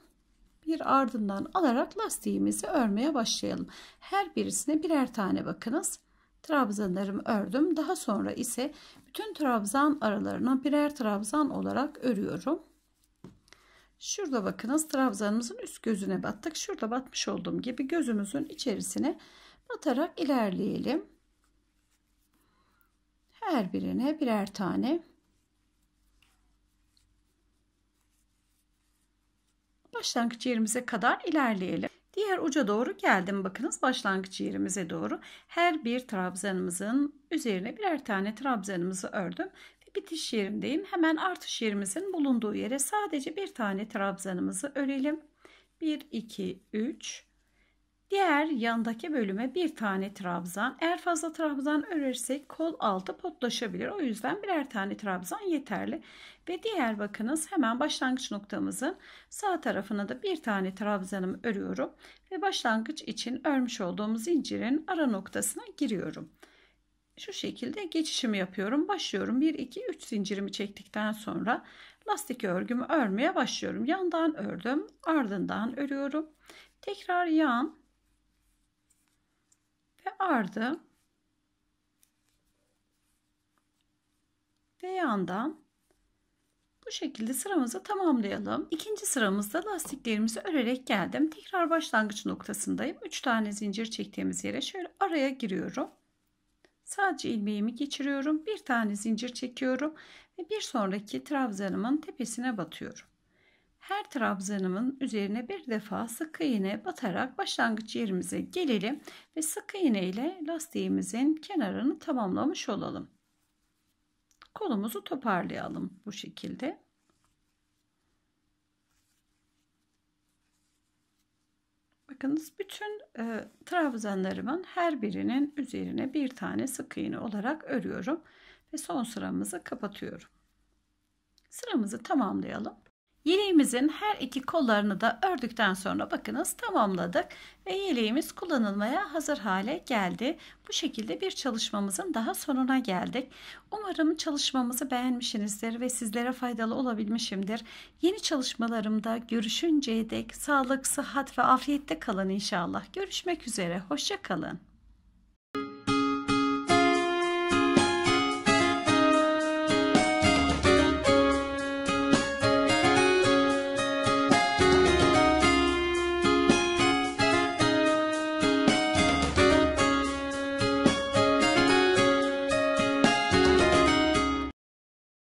bir ardından alarak lastiğimizi örmeye başlayalım. Her birisine birer tane bakınız. Trabzanlarımı ördüm. Daha sonra ise bütün trabzan aralarına birer trabzan olarak örüyorum. Şurada bakınız trabzanımızın üst gözüne battık. Şurada batmış olduğum gibi gözümüzün içerisine batarak ilerleyelim. Her birine birer tane başlangıç yerimize kadar ilerleyelim. Diğer uca doğru geldim. Bakınız başlangıç yerimize doğru. Her bir trabzanımızın üzerine birer tane trabzanımızı ördüm. Ve bitiş yerimdeyim. Hemen artış yerimizin bulunduğu yere sadece bir tane trabzanımızı örelim. 1, 2, 3, Diğer yandaki bölüme bir tane trabzan. Eğer fazla trabzan örersek kol altı potlaşabilir. O yüzden birer tane trabzan yeterli. Ve diğer bakınız hemen başlangıç noktamızın sağ tarafına da bir tane trabzanımı örüyorum. Ve başlangıç için örmüş olduğumuz zincirin ara noktasına giriyorum. Şu şekilde geçişimi yapıyorum. Başlıyorum. 1, 2, 3 zincirimi çektikten sonra lastik örgümü örmeye başlıyorum. Yandan ördüm. Ardından örüyorum. Tekrar yan artı ve yandan bu şekilde sıramızı tamamlayalım. İkinci sıramızda lastiklerimizi örerek geldim. Tekrar başlangıç noktasındayım. 3 tane zincir çektiğimiz yere şöyle araya giriyorum. Sadece ilmeğimi geçiriyorum. Bir tane zincir çekiyorum ve bir sonraki trabzanımın tepesine batıyorum. Her trabzanımın üzerine bir defa sık iğne batarak başlangıç yerimize gelelim ve sık iğne ile lastiğimizin kenarını tamamlamış olalım. Kolumuzu toparlayalım bu şekilde. Bakınız bütün e, trabzanlarımın her birinin üzerine bir tane sık iğne olarak örüyorum ve son sıramızı kapatıyorum. Sıramızı tamamlayalım. Yeleğimizin her iki kollarını da ördükten sonra bakınız tamamladık ve yeleğimiz kullanılmaya hazır hale geldi. Bu şekilde bir çalışmamızın daha sonuna geldik. Umarım çalışmamızı beğenmişsinizdir ve sizlere faydalı olabilmişimdir. Yeni çalışmalarımda görüşünceye dek sağlık, sıhhat ve afiyette kalın inşallah. Görüşmek üzere, hoşça kalın.